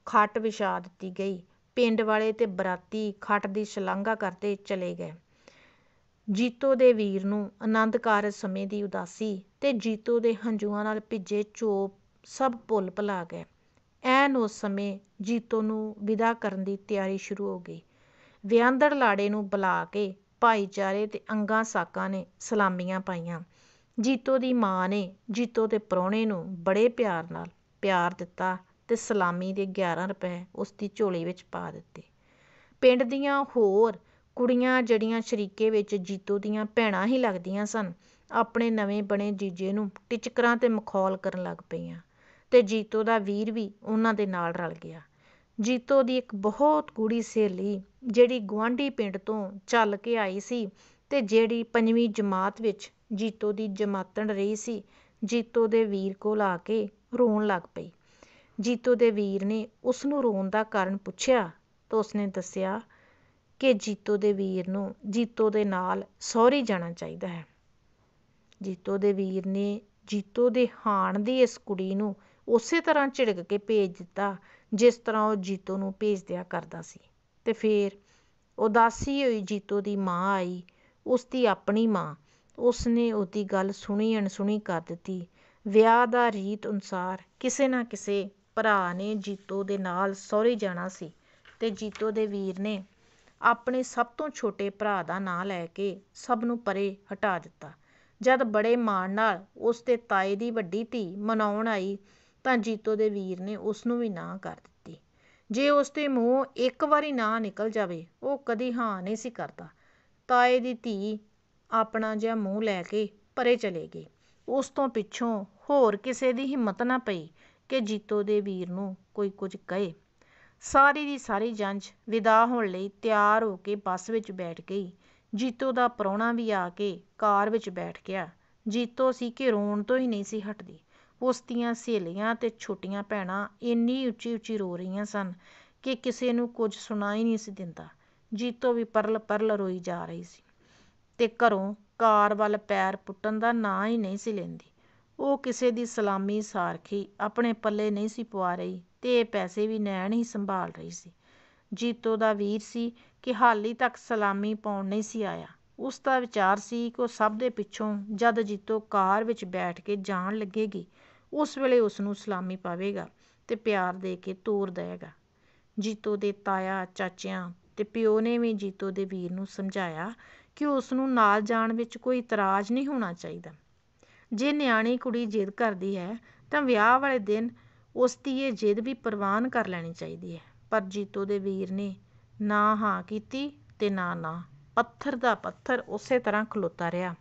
ਖੱਟ ਵਿਛਾ ਦਿੱਤੀ ਗਈ ਪਿੰਡ ਵਾਲੇ ਤੇ ਬਰਾਤੀ ਖੱਟ ਦੀ ਸ਼ਲਾਘਾ ਕਰਦੇ ਚਲੇ ਗਏ ਜੀਤੋ ਦੇ ਵੀਰ ਨੂੰ ਆਨੰਦ ਕਾਰ ਸਮੇਂ ਦੀ ਉਦਾਸੀ ਤੇ ਜੀਤੋ ਦੇ ਹੰਝੂਆਂ ਨਾਲ ਭਿੱਜੇ ਚੋਪ ਸਭ ਭੁੱਲ ਭੁਲਾ ਗਏ ਐਨ ਉਸ ਸਮੇਂ ਜੀਤੋ ਨੂੰ ਵਿਦਾ ਕਰਨ ਦੀ ਤਿਆਰੀ ਸ਼ੁਰੂ ਹੋ ਗਈ ਵਿਆਂਦੜ ਲਾੜੇ ਨੂੰ ਬੁਲਾ ਕੇ ਭਾਈਚਾਰੇ ਤੇ ਅੰਗਾ ਸਾਕਾਂ ਨੇ ਸਲਾਮੀਆਂ ਪਾਈਆਂ ਜੀਤੋ ਦੀ ਮਾਂ ਨੇ ਜੀਤੋ ਦੇ ਪਰੋਣੇ ਨੂੰ ਬੜੇ ਪਿਆਰ ਨਾਲ ਪਿਆਰ ਦਿੱਤਾ ਤੇ ਸਲਾਮੀ ਦੇ 11 ਰੁਪਏ ਉਸ ਦੀ ਝੋਲੀ ਵਿੱਚ ਪਾ ਦਿੱਤੇ ਪਿੰਡ ਦੀਆਂ ਹੋਰ ਕੁੜੀਆਂ ਜਿਹੜੀਆਂ ਸ਼ਰੀਕੇ ਵਿੱਚ ਜੀਤੋ ਦੀਆਂ ਭੈਣਾਂ ਹੀ ਲੱਗਦੀਆਂ ਸਨ ਆਪਣੇ ਨਵੇਂ ਬਣੇ ਜੀਜੇ ਨੂੰ ਟਿਚਕਰਾਂ ਤੇ ਮਖੌਲ ਕਰਨ ਲੱਗ ਪਈਆਂ ਤੇ ਜੀਤੋ ਦਾ ਵੀਰ ਵੀ ਉਹਨਾਂ ਦੇ ਨਾਲ ਰਲ ਗਿਆ ਜੀਤੋ ਦੀ ਇੱਕ ਬਹੁਤ ਗੂੜੀ ਸਹੇਲੀ ਜਿਹੜੀ ਗਵਾਂਢੀ ਪਿੰਡ ਤੋਂ ਚੱਲ ਕੇ ਆਈ ਸੀ ਤੇ ਜਿਹੜੀ ਪੰਜਵੀਂ ਜਮਾਤ ਵਿੱਚ ਜੀਤੋ ਦੀ ਜਮਾਤਣ ਰਹੀ ਸੀ ਜੀਤੋ ਦੇ ਵੀਰ ਕੋਲ ਆ ਕੇ ਰੋਣ ਲੱਗ ਪਈ ਜੀਤੋ ਦੇ ਵੀਰ ਨੇ ਉਸ ਨੂੰ ਰੋਣ ਦਾ ਕਾਰਨ ਪੁੱਛਿਆ ਤਾਂ ਉਸ ਨੇ ਦੱਸਿਆ ਕਿ ਜੀਤੋ ਦੇ ਵੀਰ ਨੂੰ ਜੀਤੋ ਦੇ ਨਾਲ ਸਹੁਰੇ ਜਾਣਾ ਚਾਹੀਦਾ ਹੈ ਜੀਤੋ ਦੇ ਵੀਰ ਨੇ ਜੀਤੋ ਦੇ ਹਾਣ ਦੀ ਇਸ ਕੁੜੀ ਨੂੰ ਉਸੇ ਤਰ੍ਹਾਂ ਝਿੜਕ ਕੇ ਭੇਜ ਦਿੱਤਾ ਜਿਸ ਤਰ੍ਹਾਂ ਉਹ ਜੀਤੋ ਨੂੰ ਭੇਜ ਦਿਆ ਕਰਦਾ ਸੀ ਤੇ ਫਿਰ ਉਦਾਸੀ ਹੋਈ ਜੀਤੋ ਦੀ ਮਾਂ ਆਈ ਉਸ ਦੀ ਆਪਣੀ ਮਾਂ ਉਸ ਨੇ ਉਹਦੀ ਗੱਲ ਸੁਣੀ ਅਣਸੁਣੀ ਕਰ ਦਿੱਤੀ ਵਿਆਹ ਦਾ ਰੀਤ ਅਨੁਸਾਰ ਕਿਸੇ ਨਾ ਕਿਸੇ ਭਰਾ ਨੇ ਜੀਤੋ ਦੇ ਨਾਲ ਸਹੁਰੇ ਜਾਣਾ ਸੀ ਤੇ ਜੀਤੋ ਦੇ ਵੀਰ ਨੇ ਆਪਣੇ ਸਭ ਤੋਂ ਛੋਟੇ ਭਰਾ ਦਾ ਨਾਂ ਲੈ ਕੇ ਸਭ ਨੂੰ ਪਰੇ ਹਟਾ ਦਿੱਤਾ ਜਦ ਬੜੇ ਮਾਣ ਨਾਲ ਉਸ ਤੇ ਤਾਏ ਦੀ ਵੱਡੀ ਧੀ ਮਨਾਉਣ ਆਈ ਤਾਂ ਜੀਤੋ ਦੇ ਵੀਰ ਨੇ ਉਸ ਨੂੰ ਵੀ ਨਾਂ ਕਰ ਦਿੱਤੀ ਜੇ ਉਸ ਦੇ ਮੂੰਹ ਇੱਕ ਵਾਰੀ ਨਾਂ ਨਿਕਲ ਜਾਵੇ ਉਹ ਕਦੀ ਹਾਂ ਨਹੀਂ ਸੀ ਕਰਦਾ ਤਾਏ ਦੀ ਧੀ ਆਪਣਾ ਜਿਹਾ ਮੂੰਹ ਲੈ ਕੇ ਪਰੇ ਚਲੇ ਗਈ ਉਸ ਤੋਂ ਪਿੱਛੋਂ ਹੋਰ ਕਿਸੇ ਦੀ ਹਿੰਮਤ ਨਾ ਪਈ ਕਿ ਜੀਤੋ ਦੇ ਵੀਰ ਨੂੰ ਕੋਈ ਕੁਝ ਕਹੇ ਸਾਰੀ ਦੀ ਸਾਰੀ ਜੰਝ ਵਿਦਾ ਹੋਣ ਲਈ ਤਿਆਰ ਹੋ ਕੇ ਬੱਸ ਵਿੱਚ ਬੈਠ ਗਈ ਜੀਤੋ ਦਾ ਪਰੌਣਾ ਵੀ ਆ ਕੇ ਕਾਰ ਵਿੱਚ ਬੈਠ ਗਿਆ ਜੀਤੋ ਸੀ ਕਿ ਰੋਣ ਤੋਂ ਹੀ ਨਹੀਂ ਸੀ ਹਟਦੀ ਉਸ ਦੀਆਂ ਸਹੇਲੀਆਂ ਤੇ ਛੋਟੀਆਂ ਭੈਣਾਂ ਇੰਨੀ ਉੱਚੀ ਉੱਚੀ ਰੋ ਰਹੀਆਂ ਸਨ ਕਿ ਕਿਸੇ ਨੂੰ ਕੁਝ ਸੁਣਾਈ ਨਹੀਂ ਸੀ ਦਿੰਦਾ ਜੀਤੋ ਵੀ ਪਰਲ ਪਰਲ ਰੋਈ ਜਾ ਰਹੀ ਸੀ ਤੇ ਘਰੋਂ ਕਾਰ ਵੱਲ ਪੈਰ ਪੁੱਟਣ ਦਾ ਨਾਂ ਹੀ ਨਹੀਂ ਸੀ ਲੈਂਦੀ ਉਹ ਕਿਸੇ ਦੀ ਸਲਾਮੀ ਸਾਰਖੀ ਆਪਣੇ ਪੱਲੇ ਨਹੀਂ ਸੀ ਪਵਾ ਰਹੀ ਤੇ ਪੈਸੇ ਵੀ ਨੈਣ ਹੀ ਸੰਭਾਲ ਰਹੀ ਸੀ ਜੀਤੋ ਦਾ ਵੀਰ ਸੀ ਕਿ ਹਾਲੀ ਤੱਕ ਸਲਾਮੀ ਪਾਉਣ ਨਹੀਂ ਸੀ ਆਇਆ ਉਸ ਦਾ ਵਿਚਾਰ ਸੀ ਕਿ ਉਹ ਸਭ ਦੇ ਪਿੱਛੋਂ ਜਦ ਜੀਤੋ ਕਾਰ ਵਿੱਚ ਬੈਠ ਕੇ ਜਾਣ ਲੱਗੇਗੀ ਉਸ ਵੇਲੇ ਉਸ ਨੂੰ ਸਲਾਮੀ ਪਾਵੇਗਾ ਤੇ ਪਿਆਰ ਦੇ ਕੇ ਤੋਰ ਦੇਵੇਗਾ ਜੀਤੋ ਦੇ ਤਾਇਆ ਚਾਚਿਆਂ ਤੇ ਪਿਓ ਨੇ ਵੀ ਜੀਤੋ ਦੇ ਵੀਰ ਨੂੰ ਸਮਝਾਇਆ ਕਿ ਉਸ ਨੂੰ ਨਾਲ ਜਾਣ ਵਿੱਚ ਕੋਈ ਇਤਰਾਜ਼ ਨਹੀਂ ਹੋਣਾ ਚਾਹੀਦਾ ਜੇ ਨਿਆਣੀ ਕੁੜੀ ਜਿੱਦ ਕਰਦੀ ਹੈ ਤਾਂ ਵਿਆਹ ਵਾਲੇ ਦਿਨ ਉਸ ਦੀ ਇਹ ਜਿੱਦ ਵੀ ਪ੍ਰਵਾਨ ਕਰ ਲੈਣੀ ਚਾਹੀਦੀ ਹੈ ਪਰ ਜੀਤੋ ਦੇ ਵੀਰ ਨੇ ਨਾ ਹਾਂ ਕੀਤੀ ਤੇ ਨਾ ਨਾ ਪੱਥਰ ਦਾ ਪੱਥਰ ਉਸੇ ਤਰ੍ਹਾਂ ਖਲੋਤਾ ਰਿਹਾ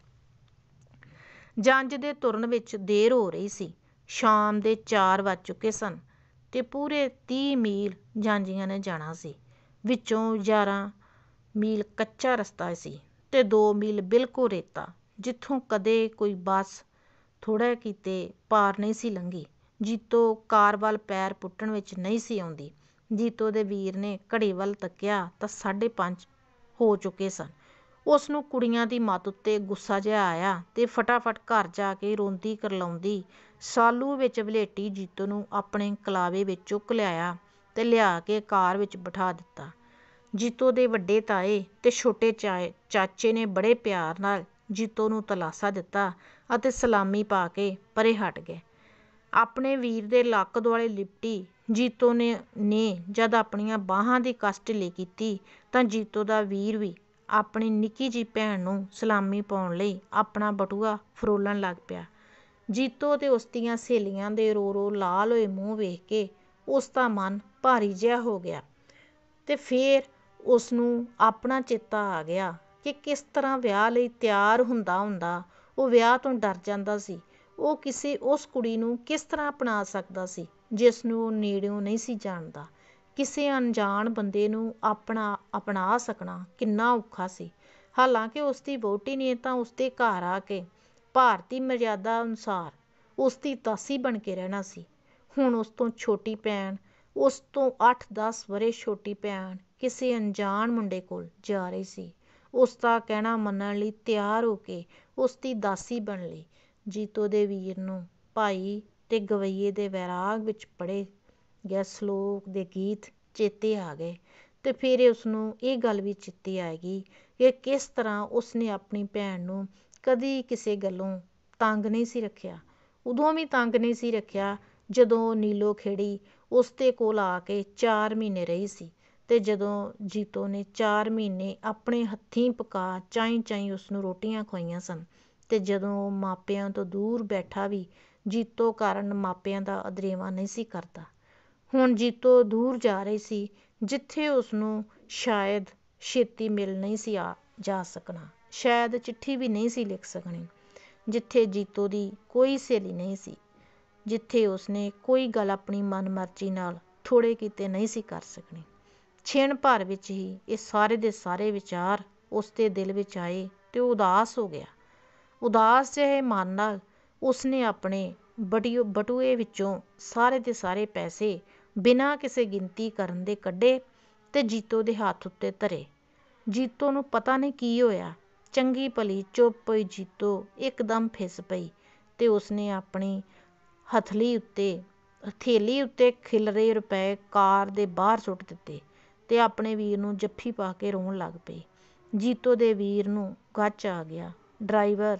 ਜੰਜ ਦੇ ਤੁਰਨ ਵਿੱਚ ਦੇਰ ਹੋ ਰਹੀ ਸੀ ਸ਼ਾਮ ਦੇ 4 ਵੱਜ ਚੁੱਕੇ ਸਨ ਤੇ ਪੂਰੇ 30 ਮੀਲ ਜਾਂਜੀਆਂ ਨੇ ਜਾਣਾ ਸੀ ਵਿੱਚੋਂ 11 ਮੀਲ ਕੱਚਾ ਰਸਤਾ ਸੀ ਤੇ ਦੋ ਮੀਲ ਬਿਲਕੁਲ ਰੇਤਾ, ਜਿੱਥੋਂ ਕਦੇ ਕੋਈ ਬੱਸ ਥੋੜਾ ਕਿਤੇ ਪਾਰ ਨਹੀਂ ਸੀ ਲੰਘੀ। ਜੀਤੋ ਕਾਰ ਵੱਲ ਪੈਰ ਪੁੱਟਣ ਵਿੱਚ ਨਹੀਂ ਸੀ ਆਉਂਦੀ। ਜੀਤੋ ਦੇ ਵੀਰ ਨੇ ਘੜੀ ਵੱਲ ਤੱਕਿਆ ਤਾਂ ਸਾਢੇ ਪੰਜ ਹੋ ਚੁੱਕੇ ਸਨ। ਉਸ ਨੂੰ ਕੁੜੀਆਂ ਦੀ ਮੱਤ ਉੱਤੇ ਗੁੱਸਾ ਜਿਹਾ ਆਇਆ ਤੇ ਫਟਾਫਟ ਘਰ ਜਾ ਕੇ ਰੋਂਦੀ ਕਰਲਾਉਂਦੀ ਸਾਲੂ ਵਿੱਚ ਬਲੇਟੀ ਜੀਤੋ ਨੂੰ ਆਪਣੇ ਕਲਾਵੇ ਵਿੱਚ ਚੁੱਕ ਲਿਆਇਆ ਤੇ ਲਿਆ ਕੇ ਕਾਰ ਵਿੱਚ ਬਿਠਾ ਦਿੱਤਾ। ਜੀਤੋ ਦੇ ਵੱਡੇ ਤਾਏ ਤੇ ਛੋਟੇ ਚਾਏ ਚਾਚੇ ਨੇ ਬੜੇ ਪਿਆਰ ਨਾਲ ਜੀਤੋ ਨੂੰ ਤਲਾਸਾ ਦਿੱਤਾ ਅਤੇ ਸਲਾਮੀ ਪਾ ਕੇ ਪਰੇ ਹਟ ਗਏ। ਆਪਣੇ ਵੀਰ ਦੇ ਲੱਕ ਦੁਆਲੇ ਲਿਪਟੀ ਜੀਤੋ ਨੇ ਜਦ ਆਪਣੀਆਂ ਬਾਹਾਂ ਦੀ ਕਸ ਢਿੱਲੀ ਕੀਤੀ ਤਾਂ ਜੀਤੋ ਦਾ ਵੀਰ ਵੀ ਆਪਣੀ ਨਿੱਕੀ ਜਿਹੀ ਭੈਣ ਨੂੰ ਸਲਾਮੀ ਪਾਉਣ ਲਈ ਆਪਣਾ ਬਟੂਆ ਫਰੋਲਣ ਲੱਗ ਪਿਆ। ਜੀਤੋ ਤੇ ਉਸ ਦੀਆਂ ਸਹੇਲੀਆਂ ਦੇ ਰੋ-ਰੋ ਲਾਲ ਹੋਏ ਮੂੰਹ ਵੇਖ ਕੇ ਉਸ ਦਾ ਮਨ ਭਾਰੀ ਜਿਹਾ ਹੋ ਗਿਆ ਤੇ ਫੇਰ ਉਸ ਨੂੰ ਆਪਣਾ ਚੇਤਾ ਆ ਗਿਆ ਕਿ ਕਿਸ ਤਰ੍ਹਾਂ ਵਿਆਹ ਲਈ ਤਿਆਰ ਹੁੰਦਾ ਹੁੰਦਾ ਉਹ ਵਿਆਹ ਤੋਂ ਡਰ ਜਾਂਦਾ ਸੀ ਉਹ ਕਿਸੇ ਉਸ ਕੁੜੀ ਨੂੰ ਕਿਸ ਤਰ੍ਹਾਂ ਅਪਣਾ ਸਕਦਾ ਸੀ ਜਿਸ ਨੂੰ ਉਹ ਨੇੜਿਓਂ ਨਹੀਂ ਸੀ ਜਾਣਦਾ ਕਿਸੇ ਅਣਜਾਣ ਬੰਦੇ ਨੂੰ ਆਪਣਾ ਅਪਣਾ ਸਕਣਾ ਕਿੰਨਾ ਔਖਾ ਸੀ ਹਾਲਾਂਕਿ ਉਸ ਦੀ ਵਹੁਟੀ ਨੇ ਤਾਂ ਉਸ ਦੇ ਘਰ ਆ ਕੇ ਭਾਰਤੀ ਮਰਿਆਦਾ ਅਨੁਸਾਰ ਉਸ ਦੀ ਦਾਸੀ ਬਣ ਕੇ ਰਹਿਣਾ ਸੀ ਹੁਣ ਉਸ ਤੋਂ ਛੋਟੀ ਭੈਣ ਉਸ ਤੋਂ 8-10 ਬਰੇ ਛੋਟੀ ਭੈਣ ਕਿਸੇ ਅਣਜਾਣ ਮੁੰਡੇ ਕੋਲ ਜਾ ਰਹੀ ਸੀ ਉਸ ਦਾ ਕਹਿਣਾ ਮੰਨਣ ਲਈ ਤਿਆਰ ਹੋ ਕੇ ਉਸ ਦੀ ਦਾਸੀ ਬਣ ਲਈ ਜੀਤੋ ਦੇ ਵੀਰ ਨੂੰ ਭਾਈ ਤੇ ਗਵਈਏ ਦੇ ਵਿਰਾਗ ਵਿੱਚ ਪੜੇ ਗਿਆ ਸ਼ਲੋਕ ਦੇ ਗੀਤ ਚੇਤੇ ਆ ਗਏ ਤੇ ਫਿਰ ਉਸ ਨੂੰ ਇਹ ਗੱਲ ਵੀ ਚਿੱਤੇ ਆਏਗੀ ਕਿ ਕਿਸ ਤਰ੍ਹਾਂ ਉਸ ਨੇ ਆਪਣੀ ਭੈਣ ਨੂੰ ਕਦੀ ਕਿਸੇ ਗੱਲੋਂ ਤੰਗ ਨਹੀਂ ਸੀ ਰੱਖਿਆ ਉਦੋਂ ਵੀ ਤੰਗ ਨਹੀਂ ਸੀ ਰੱਖਿਆ ਜਦੋਂ ਨੀਲੋ ਖੇੜੀ ਉਸ ਤੇ ਕੋਲ ਆ ਕੇ 4 ਮਹੀਨੇ ਰਹੀ ਸੀ ਤੇ ਜਦੋਂ ਜੀਤੋ ਨੇ ਚਾਰ ਮਹੀਨੇ ਆਪਣੇ ਹੱਥੀਂ ਪਕਾ ਚਾਈਂ ਚਾਈਂ ਉਸਨੂੰ ਰੋਟੀਆਂ ਖਵਾਈਆਂ ਸਨ ਤੇ ਜਦੋਂ ਉਹ ਮਾਪਿਆਂ ਤੋਂ ਦੂਰ ਬੈਠਾ ਵੀ ਜੀਤੋ ਕਾਰਨ ਮਾਪਿਆਂ ਦਾ ਅਦਰੇਵਾ ਨਹੀਂ ਸੀ ਕਰਦਾ ਹੁਣ ਜੀਤੋ ਦੂਰ ਜਾ ਰਹੀ ਸੀ ਜਿੱਥੇ ਉਸਨੂੰ ਸ਼ਾਇਦ ਛੇਤੀ ਮਿਲ ਨਹੀਂ ਸੀ ਆ ਜਾ ਸਕਣਾ ਸ਼ਾਇਦ ਚਿੱਠੀ ਵੀ ਨਹੀਂ ਸੀ ਲਿਖ ਸਕਣੀ ਜਿੱਥੇ ਜੀਤੋ ਦੀ ਕੋਈ ਸਹੇਲੀ ਨਹੀਂ ਸੀ ਜਿੱਥੇ ਉਸਨੇ ਕੋਈ ਗੱਲ ਆਪਣੀ ਮਨਮਰਜ਼ੀ ਨਾਲ ਥੋੜ੍ਹੇ ਕੀਤੇ ਨਹੀਂ ਸੀ ਕਰ ਸਕਣੀ ਛਿਣ ਭਰ ਵਿੱਚ ਹੀ ਇਹ ਸਾਰੇ ਦੇ ਸਾਰੇ ਵਿਚਾਰ ਉਸਦੇ ਦਿਲ ਵਿੱਚ ਆਏ ਤੇ ਉਹ ਉਦਾਸ ਹੋ ਗਿਆ ਉਦਾਸ ਜਿਹੇ ਮਨ ਨਾਲ ਉਸਨੇ ਆਪਣੇ ਬਟੂ ਬਟੂਏ ਵਿੱਚੋਂ ਸਾਰੇ ਦੇ ਸਾਰੇ ਪੈਸੇ ਬਿਨਾਂ ਕਿਸੇ ਗਿਣਤੀ ਕਰਨ ਦੇ ਕੱਢੇ ਤੇ ਜੀਤੋ ਦੇ ਹੱਥ ਉੱਤੇ ਧਰੇ ਜੀਤੋ ਨੂੰ ਪਤਾ ਨਹੀਂ ਕੀ ਹੋਇਆ ਚੰਗੀ ਭਲੀ ਚੁੱਪ ਹੋਈ ਜੀਤੋ ਇੱਕਦਮ ਫਿਸ ਪਈ ਤੇ ਉਸਨੇ ਆਪਣੀ ਹਥਲੀ ਉੱਤੇ ਥੇਲੀ ਉੱਤੇ ਖਿਲਰੇ ਰੁਪਏ ਕਾਰ ਦੇ ਬਾਹਰ ਸੁੱਟ ਦਿੱਤੇ ਤੇ ਆਪਣੇ ਵੀਰ ਨੂੰ ਜੱਫੀ ਪਾ ਕੇ ਰੋਣ ਲੱਗ ਪਈ ਜੀਤੋ ਦੇ ਵੀਰ ਨੂੰ ਗੱਚ ਆ ਗਿਆ ਡਰਾਈਵਰ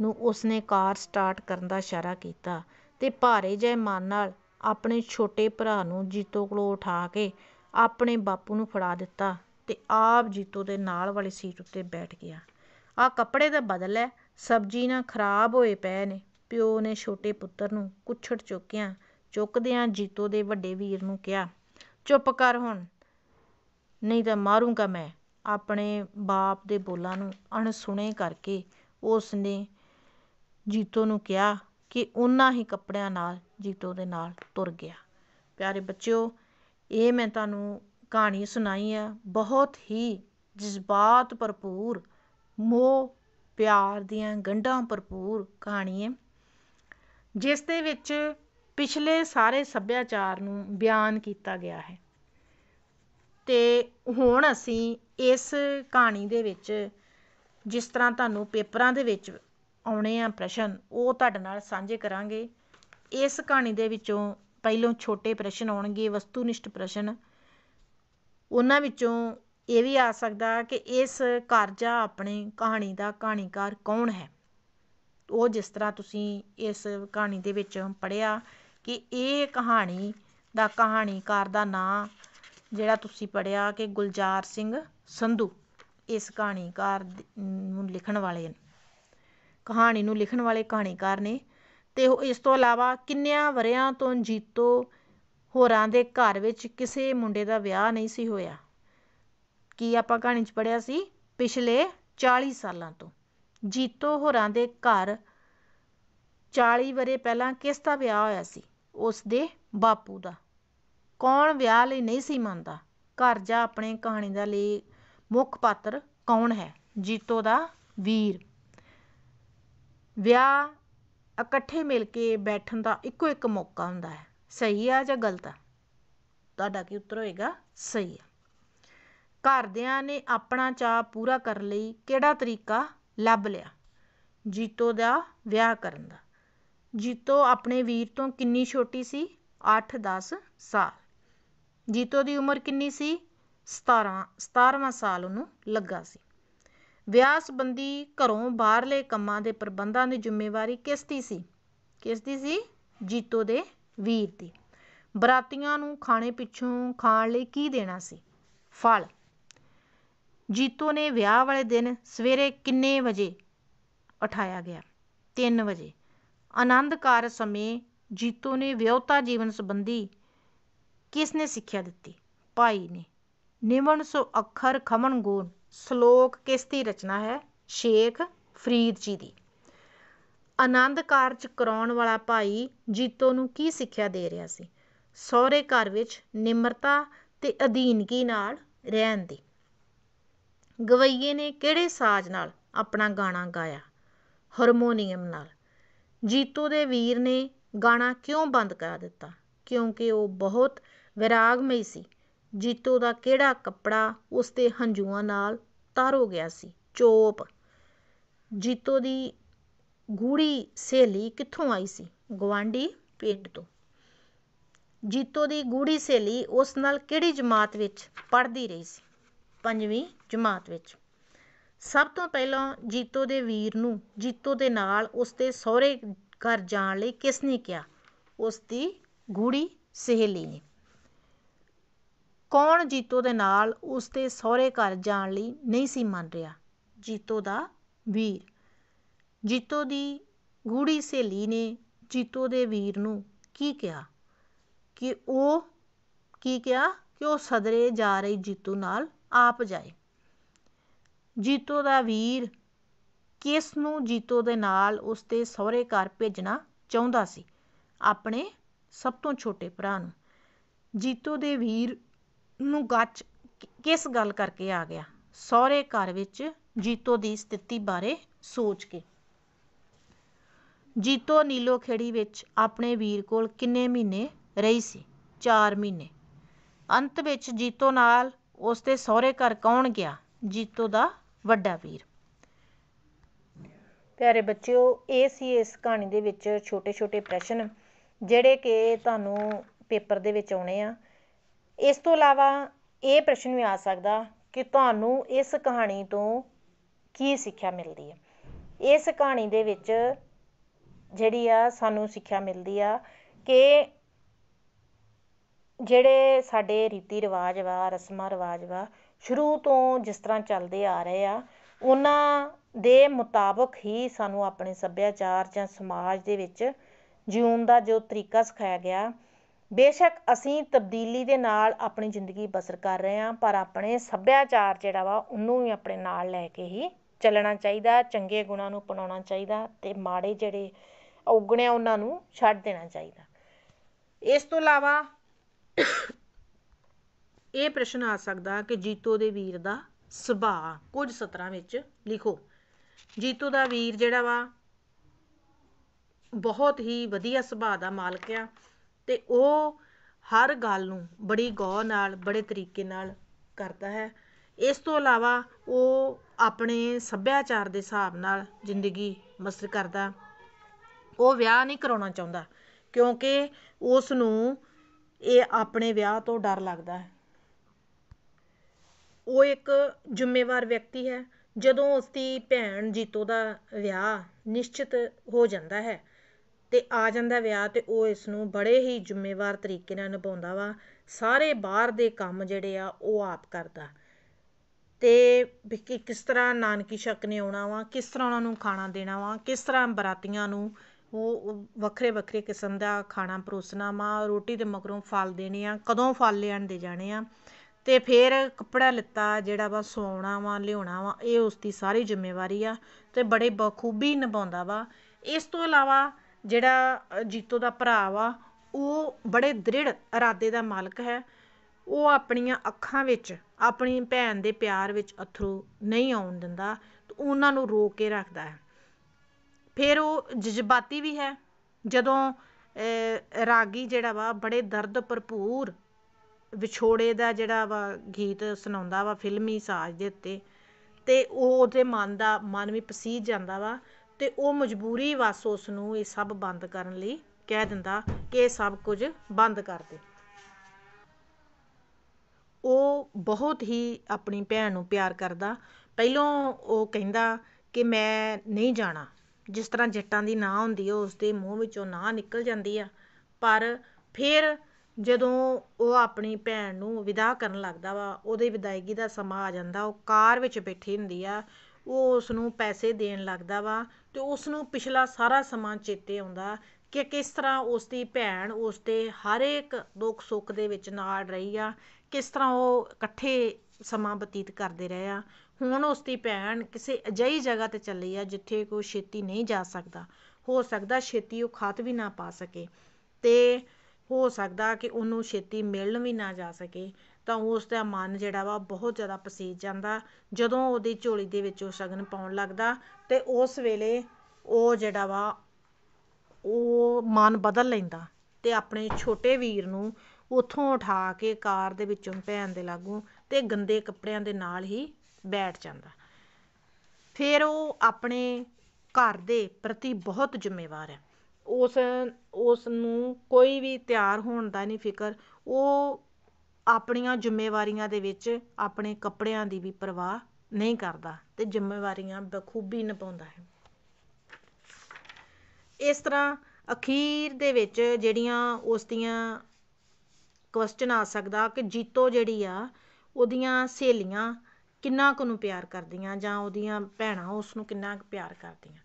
ਨੂੰ ਉਸਨੇ ਕਾਰ ਸਟਾਰਟ ਕਰਨ ਦਾ ਇਸ਼ਾਰਾ ਕੀਤਾ ਤੇ ਭਾਰੇ ਜੇ ਮਨ ਨਾਲ ਆਪਣੇ ਛੋਟੇ ਭਰਾ ਨੂੰ ਜੀਤੋ ਕੋਲੋਂ ਉਠਾ ਕੇ ਆਪਣੇ ਬਾਪੂ ਨੂੰ ਫੜਾ ਦਿੱਤਾ ਤੇ ਆਪ ਜੀਤੋ ਦੇ ਨਾਲ ਵਾਲੀ ਸੀਟ ਉੱਤੇ ਬੈਠ ਗਿਆ ਆਹ ਕੱਪੜੇ ਤਾਂ ਬਦਲ ਹੈ ਸਬਜ਼ੀ ਨਾ ਖਰਾਬ ਹੋਏ ਪਏ ਨੇ ਪਿਓ ਨੇ ਛੋਟੇ ਪੁੱਤਰ ਨੂੰ ਕੁਛੜ ਚੁੱਕਿਆ ਚੁੱਕਦਿਆਂ ਜੀਤੋ ਦੇ ਵੱਡੇ ਵੀਰ ਨੂੰ ਕਿਹਾ ਚੁੱਪ ਕਰ ਹੁਣ ਨਹੀਂ ਤਾਂ ਮਾਰੂੰਗਾ ਮੈਂ ਆਪਣੇ ਬਾਪ ਦੇ ਬੋਲਾਂ ਨੂੰ ਅਣਸੁਣੇ ਕਰਕੇ ਉਸ ਨੇ ਜੀਤੋ ਨੂੰ ਕਿਹਾ ਕਿ ਉਹਨਾਂ ਹੀ ਕੱਪੜਿਆਂ ਨਾਲ ਜੀਤੋ ਦੇ ਨਾਲ ਤੁਰ ਗਿਆ ਪਿਆਰੇ ਬੱਚਿਓ ਇਹ ਮੈਂ ਤੁਹਾਨੂੰ ਕਹਾਣੀ ਸੁਣਾਈ ਆ ਬਹੁਤ ਹੀ ਜਜ਼ਬਾਤ ਭਰਪੂਰ ਮੋਹ ਪਿਆਰ ਦੀਆਂ ਗੰਢਾਂ ਭਰਪੂਰ ਕਹਾਣੀ ਹੈ ਜਿਸ ਦੇ ਵਿੱਚ ਪਿਛਲੇ ਸਾਰੇ ਸੱਭਿਆਚਾਰ ਨੂੰ ਬਿਆਨ ਕੀਤਾ ਗਿਆ ਹੈ ਤੇ ਹੁਣ ਅਸੀਂ ਇਸ ਕਹਾਣੀ ਦੇ ਵਿੱਚ ਜਿਸ ਤਰ੍ਹਾਂ ਤੁਹਾਨੂੰ ਪੇਪਰਾਂ ਦੇ ਵਿੱਚ ਆਉਣੇ ਆ ਪ੍ਰਸ਼ਨ ਉਹ ਤੁਹਾਡੇ ਨਾਲ ਸਾਂਝੇ ਕਰਾਂਗੇ ਇਸ ਕਹਾਣੀ ਦੇ ਵਿੱਚੋਂ ਪਹਿਲੋਂ ਛੋਟੇ ਪ੍ਰਸ਼ਨ ਆਉਣਗੇ ਵਸਤੂਨਿਸ਼ਟ ਪ੍ਰਸ਼ਨ ਉਹਨਾਂ ਵਿੱਚੋਂ ਇਹ ਵੀ ਆ ਸਕਦਾ ਕਿ ਇਸ ਕਾਰਜਾ ਆਪਣੇ ਕਹਾਣੀ ਦਾ ਕਹਾਣੀਕਾਰ ਕੌਣ ਹੈ ਉਹ ਜਿਸ ਤਰ੍ਹਾਂ ਤੁਸੀਂ ਇਸ ਕਹਾਣੀ ਦੇ ਵਿੱਚ ਪੜਿਆ ਕਿ ਇਹ ਕਹਾਣੀ ਦਾ ਕਹਾਣੀਕਾਰ ਦਾ ਨਾਂ ਜਿਹੜਾ ਤੁਸੀਂ ਪੜ੍ਹਿਆ ਕਿ ਗੁਲਜ਼ਾਰ ਸਿੰਘ ਸੰਧੂ ਇਸ ਕਹਾਣੀਕਾਰ ਨੂੰ ਲਿਖਣ ਵਾਲੇ ਕਹਾਣੀ ਨੂੰ ਲਿਖਣ ਵਾਲੇ ਕਹਾਣੀਕਾਰ ਨੇ ਤੇ ਉਹ ਇਸ ਤੋਂ ਇਲਾਵਾ ਕਿੰਨਿਆਂ ਵਰਿਆਂ ਤੋਂ ਜੀਤੋ ਹੋਰਾਂ ਦੇ ਘਰ ਵਿੱਚ ਕਿਸੇ ਮੁੰਡੇ ਦਾ ਵਿਆਹ ਨਹੀਂ ਸੀ ਹੋਇਆ ਕੀ ਆਪਾਂ ਕਹਾਣੀ 'ਚ ਪੜਿਆ ਸੀ ਪਿਛਲੇ 40 ਸਾਲਾਂ ਤੋਂ ਜੀਤੋ ਹੋਰਾਂ ਦੇ ਘਰ 40 ਵਰੇ ਪਹਿਲਾਂ ਕਿਸ ਦਾ ਵਿਆਹ ਹੋਇਆ ਸੀ ਉਸ ਦੇ ਬਾਪੂ ਦਾ ਕੌਣ ਵਿਆਹ ਲਈ ਨਹੀਂ ਸੀ ਮੰਨਦਾ ਘਰ ਜਾ ਆਪਣੇ ਕਹਾਣੀ ਦਾ ਲਈ ਮੁੱਖ ਪਾਤਰ ਕੌਣ ਹੈ ਜੀਤੋ ਦਾ ਵੀਰ ਵਿਆਹ ਇਕੱਠੇ ਮਿਲ ਕੇ ਬੈਠਣ ਦਾ ਇੱਕੋ ਇੱਕ ਮੌਕਾ ਹੁੰਦਾ ਹੈ ਸਹੀ ਆ ਜਾਂ ਗਲਤ ਆ ਤੁਹਾਡਾ ਕੀ ਉੱਤਰ ਹੋਏਗਾ ਸਹੀ ਆ ਘਰਦਿਆਂ ਨੇ ਆਪਣਾ ਚਾਹ ਪੂਰਾ ਕਰਨ ਲਈ ਕਿਹੜਾ ਤਰੀਕਾ ਲੱਭ ਲਿਆ ਜੀਤੋ ਦਾ ਵਿਆਹ ਕਰਨ ਦਾ ਜੀਤੋ ਆਪਣੇ ਵੀਰ ਤੋਂ ਕਿੰਨੀ ਛੋਟੀ ਸੀ 8-10 ਸਾਲ ਜੀਤੋ ਦੀ ਉਮਰ ਕਿੰਨੀ ਸੀ 17 ਸਤਾਰ੍ਹਵਾਂ ਸਾਲ ਉਹਨੂੰ ਲੱਗਾ ਸੀ ਵਿਆਹ ਸੰਬੰਧੀ ਘਰੋਂ ਬਾਹਰਲੇ ਕੰਮਾਂ ਦੇ ਪ੍ਰਬੰਧਾਂ ਦੀ ਜ਼ਿੰਮੇਵਾਰੀ ਕਿਸ ਦੀ ਸੀ ਕਿਸ ਦੀ ਸੀ ਜੀਤੋ ਦੇ ਵੀਰ ਦੀ ਬਰਾਤੀਆਂ ਨੂੰ ਖਾਣੇ ਪਿੱਛੋਂ ਖਾਣ ਲਈ ਕੀ ਦੇਣਾ ਸੀ ਫਲ ਜੀਤੋ ਨੇ ਵਿਆਹ ਵਾਲੇ ਦਿਨ ਸਵੇਰੇ ਕਿੰਨੇ ਵਜੇ ਉਠਾਇਆ ਗਿਆ 3 ਵਜੇ ਆਨੰਦਕਾਰ ਸਮੇਂ ਜੀਤੋ ਨੇ ਵਿਆਹਤਾ ਜੀਵਨ ਸੰਬੰਧੀ ਕਿਸ ਨੇ ਸਿੱਖਿਆ ਦਿੱਤੀ ਭਾਈ ਨੇ ਨਿਮਨ ਸੋ ਅੱਖਰ ਖਮਨ ਗੋਨ ਸ਼ਲੋਕ ਕਿਸ ਦੀ ਰਚਨਾ ਹੈ ਸ਼ੇਖ ਫਰੀਦ ਜੀ ਦੀ ਆਨੰਦ ਕਾਰਜ ਕਰਾਉਣ ਵਾਲਾ ਭਾਈ ਜੀਤੋ ਨੂੰ ਕੀ ਸਿੱਖਿਆ ਦੇ ਰਿਹਾ ਸੀ ਸਹੁਰੇ ਘਰ ਵਿੱਚ ਨਿਮਰਤਾ ਤੇ ਅਧੀਨਗੀ ਨਾਲ ਰਹਿਣ ਦੀ ਗਵਈਏ ਨੇ ਕਿਹੜੇ ਸਾਜ਼ ਨਾਲ ਆਪਣਾ ਗਾਣਾ ਗਾਇਆ ਹਾਰਮੋਨੀਅਮ ਨਾਲ ਜੀਤੋ ਦੇ ਵੀਰ ਨੇ ਗਾਣਾ ਕਿਉਂ ਬੰਦ ਕਰਾ ਦਿੱਤਾ ਕਿਉਂਕਿ ਉਹ ਬਹੁਤ ਵੈਰਾਗਮਈ ਸੀ ਜੀਤੋ ਦਾ ਕਿਹੜਾ ਕੱਪੜਾ ਉਸ ਦੇ ਹੰਝੂਆਂ ਨਾਲ ਤਾਰੋ ਗਿਆ ਸੀ ਚੋਪ ਜੀਤੋ ਦੀ ਗੂੜੀ ਸਹੇਲੀ ਕਿੱਥੋਂ ਆਈ ਸੀ ਗਵਾਂਢੀ ਪਿੰਡ ਤੋਂ ਜੀਤੋ ਦੀ ਗੂੜੀ ਸਹੇਲੀ ਉਸ ਨਾਲ ਕਿਹੜੀ ਜਮਾਤ ਵਿੱਚ ਪੜ੍ਹਦੀ ਰਹੀ ਸੀ ਪੰਜਵੀਂ ਜਮਾਤ ਵਿੱਚ ਸਭ ਤੋਂ ਪਹਿਲਾਂ ਜੀਤੋ ਦੇ ਵੀਰ ਨੂੰ ਜੀਤੋ ਦੇ ਨਾਲ ਉਸ ਦੇ ਸਹੁਰੇ ਘਰ ਜਾਣ ਲਈ ਕਿਸ ਨੇ ਕਿਹਾ ਉਸ ਦੀ ਗੂੜੀ ਸਹੇਲੀ ਨੇ ਕੌਣ ਜੀਤੋ ਦੇ ਨਾਲ ਉਸ ਦੇ ਸਹੁਰੇ ਘਰ ਜਾਣ ਲਈ ਨਹੀਂ ਸੀ ਮੰਨ ਰਿਹਾ ਜੀਤੋ ਦਾ ਵੀਰ ਜੀਤੋ ਦੀ ਗੂੜੀ ਸੇਲੀ ਨੇ ਜੀਤੋ ਦੇ ਵੀਰ ਨੂੰ ਕੀ ਕਿਹਾ ਕਿ ਉਹ ਕੀ ਕਿਹਾ ਕਿ ਉਹ ਸਦਰੇ ਜਾ ਰਹੀ ਜੀਤੋ ਨਾਲ ਆਪ ਜਾਏ ਜੀਤੋ ਦਾ ਵੀਰ ਕਿਸ ਨੂੰ ਜੀਤੋ ਦੇ ਨਾਲ ਉਸ ਦੇ ਸਹੁਰੇ ਘਰ ਭੇਜਣਾ ਚਾਹੁੰਦਾ ਸੀ ਆਪਣੇ ਸਭ ਤੋਂ ਛੋਟੇ ਭਰਾ ਨੂੰ ਜੀਤੋ ਦੇ ਵੀਰ ਨੂੰ ਗੱਚ ਕਿਸ ਗੱਲ ਕਰਕੇ ਆ ਗਿਆ ਸਹੁਰੇ ਘਰ ਵਿੱਚ ਜੀਤੋ ਦੀ ਸਥਿਤੀ ਬਾਰੇ ਸੋਚ ਕੇ ਜੀਤੋ ਨੀਲੋ ਖੇੜੀ ਵਿੱਚ ਆਪਣੇ ਵੀਰ ਕੋਲ ਕਿੰਨੇ ਮਹੀਨੇ ਰਹੀ ਸੀ 4 ਮਹੀਨੇ ਅੰਤ ਵਿੱਚ ਜੀਤੋ ਨਾਲ ਉਸ ਦੇ ਸਹੁਰੇ ਘਰ ਕੌਣ ਗਿਆ ਜੀਤੋ ਦਾ ਵੱਡਾ ਵੀਰ ਪਿਆਰੇ ਬੱਚਿਓ ਇਹ ਸੀ ਇਸ ਕਹਾਣੀ ਦੇ ਵਿੱਚ ਛੋਟੇ ਛੋਟੇ ਪ੍ਰਸ਼ਨ ਜਿਹੜੇ ਕਿ ਤੁਹਾਨੂੰ ਪੇਪਰ ਦੇ ਵਿੱਚ ਆਉਣੇ ਆ ਇਸ ਤੋਂ ਇਲਾਵਾ ਇਹ ਪ੍ਰਸ਼ਨ ਵੀ ਆ ਸਕਦਾ ਕਿ ਤੁਹਾਨੂੰ ਇਸ ਕਹਾਣੀ ਤੋਂ ਕੀ ਸਿੱਖਿਆ ਮਿਲਦੀ ਹੈ ਇਸ ਕਹਾਣੀ ਦੇ ਵਿੱਚ ਜਿਹੜੀ ਆ ਸਾਨੂੰ ਸਿੱਖਿਆ ਮਿਲਦੀ ਆ ਕਿ ਜਿਹੜੇ ਸਾਡੇ ਰੀਤੀ ਰਿਵਾਜ਼ ਵਾ ਰਸਮਾਂ ਰਿਵਾਜ਼ ਵਾ ਸ਼ੁਰੂ ਤੋਂ ਜਿਸ ਤਰ੍ਹਾਂ ਚੱਲਦੇ ਆ ਰਹੇ ਆ ਉਹਨਾਂ ਦੇ ਮੁਤਾਬਕ ਹੀ ਸਾਨੂੰ ਆਪਣੇ ਸੱਭਿਆਚਾਰ ਜਾਂ ਸਮਾਜ ਦੇ ਵਿੱਚ ਜਿਉਣ ਦਾ ਜੋ ਤਰੀਕਾ ਸਿਖਾਇਆ ਗਿਆ ਬੇਸ਼ੱਕ ਅਸੀਂ ਤਬਦੀਲੀ ਦੇ ਨਾਲ ਆਪਣੀ ਜ਼ਿੰਦਗੀ ਬਸਰ ਕਰ ਰਹੇ ਹਾਂ ਪਰ ਆਪਣੇ ਸੱਭਿਆਚਾਰ ਜਿਹੜਾ ਵਾ ਉਹਨੂੰ ਵੀ ਆਪਣੇ ਨਾਲ ਲੈ ਕੇ ਹੀ ਚੱਲਣਾ ਚਾਹੀਦਾ ਚੰਗੇ ਗੁਣਾਂ ਨੂੰ ਅਪਣਾਉਣਾ ਚਾਹੀਦਾ ਅਤੇ ਮਾੜੇ ਜਿਹੜੇ ਔਗਣੇ ਆ ਉਹਨਾਂ ਨੂੰ ਛੱਡ ਦੇਣਾ ਚਾਹੀਦਾ ਇਸ ਤੋਂ ਇਲਾਵਾ ਇਹ ਪ੍ਰਸ਼ਨ ਆ ਸਕਦਾ ਕਿ ਜੀਤੋ ਦੇ ਵੀਰ ਦਾ ਸੁਭਾਅ ਕੁਝ ਸਤਰਾਂ ਵਿੱਚ ਲਿਖੋ ਜੀਤੋ ਦਾ ਵੀਰ ਜਿਹੜਾ ਵਾ ਬਹੁਤ ਹੀ ਵਧੀਆ ਸੁਭਾਅ ਦਾ ਮਾਲਕ ਆ ਤੇ ਉਹ ਹਰ ਗੱਲ ਨੂੰ ਬੜੀ ਗੌਰ ਨਾਲ ਬੜੇ ਤਰੀਕੇ ਨਾਲ ਕਰਦਾ ਹੈ ਇਸ ਤੋਂ ਇਲਾਵਾ ਉਹ ਆਪਣੇ ਸੱਭਿਆਚਾਰ ਦੇ ਹਿਸਾਬ ਨਾਲ ਜ਼ਿੰਦਗੀ ਬਸਰ ਕਰਦਾ ਉਹ ਵਿਆਹ ਨਹੀਂ ਕਰਾਉਣਾ ਚਾਹੁੰਦਾ ਕਿਉਂਕਿ ਉਸ ਨੂੰ ਇਹ ਆਪਣੇ ਵਿਆਹ ਤੋਂ ਡਰ ਲੱਗਦਾ ਹੈ ਉਹ ਇੱਕ ਜ਼ਿੰਮੇਵਾਰ ਵਿਅਕਤੀ ਹੈ ਜਦੋਂ ਉਸ ਦੀ ਭੈਣ ਜੀਤੋ ਦਾ ਵਿਆਹ ਨਿਸ਼ਚਿਤ ਹੋ ਜਾਂਦਾ ਹੈ ਤੇ ਆ ਜਾਂਦਾ ਵਿਆਹ ਤੇ ਉਹ ਇਸ ਨੂੰ ਬੜੇ ਹੀ ਜ਼ਿੰਮੇਵਾਰ ਤਰੀਕੇ ਨਾਲ ਨਿਭਾਉਂਦਾ ਵਾ ਸਾਰੇ ਬਾਹਰ ਦੇ ਕੰਮ ਜਿਹੜੇ ਆ ਉਹ ਆਪ ਕਰਦਾ ਤੇ ਕਿ ਕਿਸ ਤਰ੍ਹਾਂ ਨਾਨਕੀ ਛੱਕ ਨੇ ਆਉਣਾ ਵਾ ਕਿਸ ਤਰ੍ਹਾਂ ਉਹਨਾਂ ਨੂੰ ਖਾਣਾ ਦੇਣਾ ਵਾ ਕਿਸ ਤਰ੍ਹਾਂ ਬਰਾਤੀਆਂ ਨੂੰ ਉਹ ਵੱਖਰੇ ਵੱਖਰੇ ਕਿਸਮ ਦਾ ਖਾਣਾ ਪਰੋਸਣਾ ਵਾ ਰੋਟੀ ਦੇ ਮਗਰੋਂ ਫਲ ਦੇਣੇ ਆ ਕਦੋਂ ਫਲ ਲੈਣ ਦੇ ਜਾਣੇ ਆ ਤੇ ਫਿਰ ਕੱਪੜਾ ਲਿੱਤਾ ਜਿਹੜਾ ਵਾ ਸਵਾਉਣਾ ਵਾ ਲਿਓਣਾ ਵਾ ਇਹ ਉਸ ਦੀ ਸਾਰੀ ਜ਼ਿੰਮੇਵਾਰੀ ਆ ਤੇ ਬੜੇ ਬਖੂਬੀ ਨਿਭਾਉਂਦਾ ਵਾ ਇਸ ਤੋਂ ਇਲਾਵਾ ਜਿਹੜਾ ਜੀਤੋ ਦਾ ਭਰਾ ਵਾ ਉਹ ਬੜੇ ਦ੍ਰਿੜ ਇਰਾਦੇ ਦਾ ਮਾਲਕ ਹੈ ਉਹ ਆਪਣੀਆਂ ਅੱਖਾਂ ਵਿੱਚ ਆਪਣੀ ਭੈਣ ਦੇ ਪਿਆਰ ਵਿੱਚ ਅਥਰੂ ਨਹੀਂ ਆਉਣ ਦਿੰਦਾ ਉਹਨਾਂ ਨੂੰ ਰੋਕ ਕੇ ਰੱਖਦਾ ਹੈ ਫਿਰ ਉਹ ਜਜ਼ਬਾਤੀ ਵੀ ਹੈ ਜਦੋਂ ਰਾਗੀ ਜਿਹੜਾ ਵਾ ਬੜੇ ਦਰਦ ਭਰਪੂਰ ਵਿਛੋੜੇ ਦਾ ਜਿਹੜਾ ਵਾ ਗੀਤ ਸੁਣਾਉਂਦਾ ਵਾ ਫਿਲਮੀ ਸਾਜ਼ ਦੇ ਉੱਤੇ ਤੇ ਉਹ ਉਹਦੇ ਮਨ ਦਾ ਮਨ ਵੀ ਪਸੀਜ ਜਾਂਦਾ ਵਾ ਤੇ ਉਹ ਮਜਬੂਰੀ ਵਾਸ ਉਸ ਨੂੰ ਇਹ ਸਭ ਬੰਦ ਕਰਨ ਲਈ ਕਹਿ ਦਿੰਦਾ ਕਿ ਇਹ ਸਭ ਕੁਝ ਬੰਦ ਕਰ ਦੇ ਉਹ ਬਹੁਤ ਹੀ ਆਪਣੀ ਭੈਣ ਨੂੰ ਪਿਆਰ ਕਰਦਾ ਪਹਿਲੋਂ ਉਹ ਕਹਿੰਦਾ ਕਿ ਮੈਂ ਨਹੀਂ ਜਾਣਾ ਜਿਸ ਤਰ੍ਹਾਂ ਜੱਟਾਂ ਦੀ ਨਾ ਹੁੰਦੀ ਹੈ ਉਸ ਦੇ ਮੂੰਹ ਵਿੱਚੋਂ ਨਾ ਨਿਕਲ ਜਾਂਦੀ ਆ ਪਰ ਫਿਰ ਜਦੋਂ ਉਹ ਆਪਣੀ ਭੈਣ ਨੂੰ ਵਿਦਾ ਕਰਨ ਲੱਗਦਾ ਵਾ ਉਹਦੇ ਵਿਦਾਇਗੀ ਦਾ ਸਮਾਂ ਆ ਜਾਂਦਾ ਉਹ ਕਾਰ ਵਿੱਚ ਬੈਠੀ ਹੁੰਦੀ ਆ ਉਹ ਉਸ ਨੂੰ ਪੈਸੇ ਦੇਣ ਲੱਗਦਾ ਵਾ ਅਤੇ ਉਸ ਨੂੰ ਪਿਛਲਾ ਸਾਰਾ ਸਮਾਂ ਚੇਤੇ ਆਉਂਦਾ ਕਿ ਕਿਸ ਤਰ੍ਹਾਂ ਉਸ ਦੀ ਭੈਣ ਉਸ ਦੇ ਹਰ ਇੱਕ ਦੁੱਖ ਸੁੱਖ ਦੇ ਵਿੱਚ ਨਾਲ ਰਹੀ ਆ ਕਿਸ ਤਰ੍ਹਾਂ ਉਹ ਇਕੱਠੇ ਸਮਾਂ ਬਤੀਤ ਕਰਦੇ ਰਹੇ ਆ ਹੁਣ ਉਸ ਦੀ ਭੈਣ ਕਿਸੇ ਅਜਿਹੀ ਜਗ੍ਹਾ 'ਤੇ ਚੱਲੀ ਆ ਜਿੱਥੇ ਕੋਈ ਛੇਤੀ ਨਹੀਂ ਜਾ ਸਕਦਾ ਹੋ ਸਕਦਾ ਛੇਤੀ ਉਹ ਖਾਤ ਵੀ ਨਾ ਪਾ ਸਕੇ ਅਤੇ ਹੋ ਸਕਦਾ ਕਿ ਉਹਨੂੰ ਛੇਤੀ ਮਿਲਣ ਵੀ ਨਾ ਜਾ ਸਕੇ ਤਾਂ ਉਸ ਦਾ ਮਨ ਜਿਹੜਾ ਵਾ ਬਹੁਤ ਜ਼ਿਆਦਾ ਪਸੀਜ ਜਾਂਦਾ ਜਦੋਂ ਉਹਦੀ ਝੋਲੀ ਦੇ ਵਿੱਚ ਉਹ ਸ਼ਗਨ ਪਾਉਣ ਲੱਗਦਾ ਤੇ ਉਸ ਵੇਲੇ ਉਹ ਜਿਹੜਾ ਵਾ ਉਹ ਮਨ ਬਦਲ ਲੈਂਦਾ ਅਤੇ ਆਪਣੇ ਛੋਟੇ ਵੀਰ ਨੂੰ ਉੱਥੋਂ ਉਠਾ ਕੇ ਕਾਰ ਦੇ ਵਿੱਚੋਂ ਭੈਣ ਦੇ ਲਾਗੋਂ ਅਤੇ ਗੰਦੇ ਕੱਪੜਿਆਂ ਦੇ ਨਾਲ ਹੀ ਬੈਠ ਜਾਂਦਾ ਫਿਰ ਉਹ ਆਪਣੇ ਘਰ ਦੇ ਪ੍ਰਤੀ ਬਹੁਤ ਜ਼ਿੰਮੇਵਾਰ ਹੈ ਉਸ ਉਸ ਨੂੰ ਕੋਈ ਵੀ ਤਿਆਰ ਹੋਣ ਦਾ ਨਹੀਂ ਫਿਕਰ ਉਹ ਆਪਣੀਆਂ ਜ਼ਿੰਮੇਵਾਰੀਆਂ ਦੇ ਵਿੱਚ ਆਪਣੇ ਕੱਪੜਿਆਂ ਦੀ ਵੀ ਪਰਵਾਹ ਨਹੀਂ ਕਰਦਾ ਤੇ ਜ਼ਿੰਮੇਵਾਰੀਆਂ ਬਖੂਬੀ ਨਿਭਾਉਂਦਾ ਹੈ ਇਸ ਤਰ੍ਹਾਂ ਅਖੀਰ ਦੇ ਵਿੱਚ ਜਿਹੜੀਆਂ ਉਸ ਦੀਆਂ ਕੁਐਸਚਨ ਆ ਸਕਦਾ ਕਿ ਜੀਤੋ ਜਿਹੜੀ ਆ ਉਹਦੀਆਂ ਸਹੇਲੀਆਂ ਕਿੰਨਾ ਕੁ ਨੂੰ ਪਿਆਰ ਕਰਦੀਆਂ ਜਾਂ ਉਹਦੀਆਂ ਭੈਣਾਂ ਉਸ ਨੂੰ ਕਿੰਨਾ ਕੁ ਪਿਆਰ ਕਰਦੀਆਂ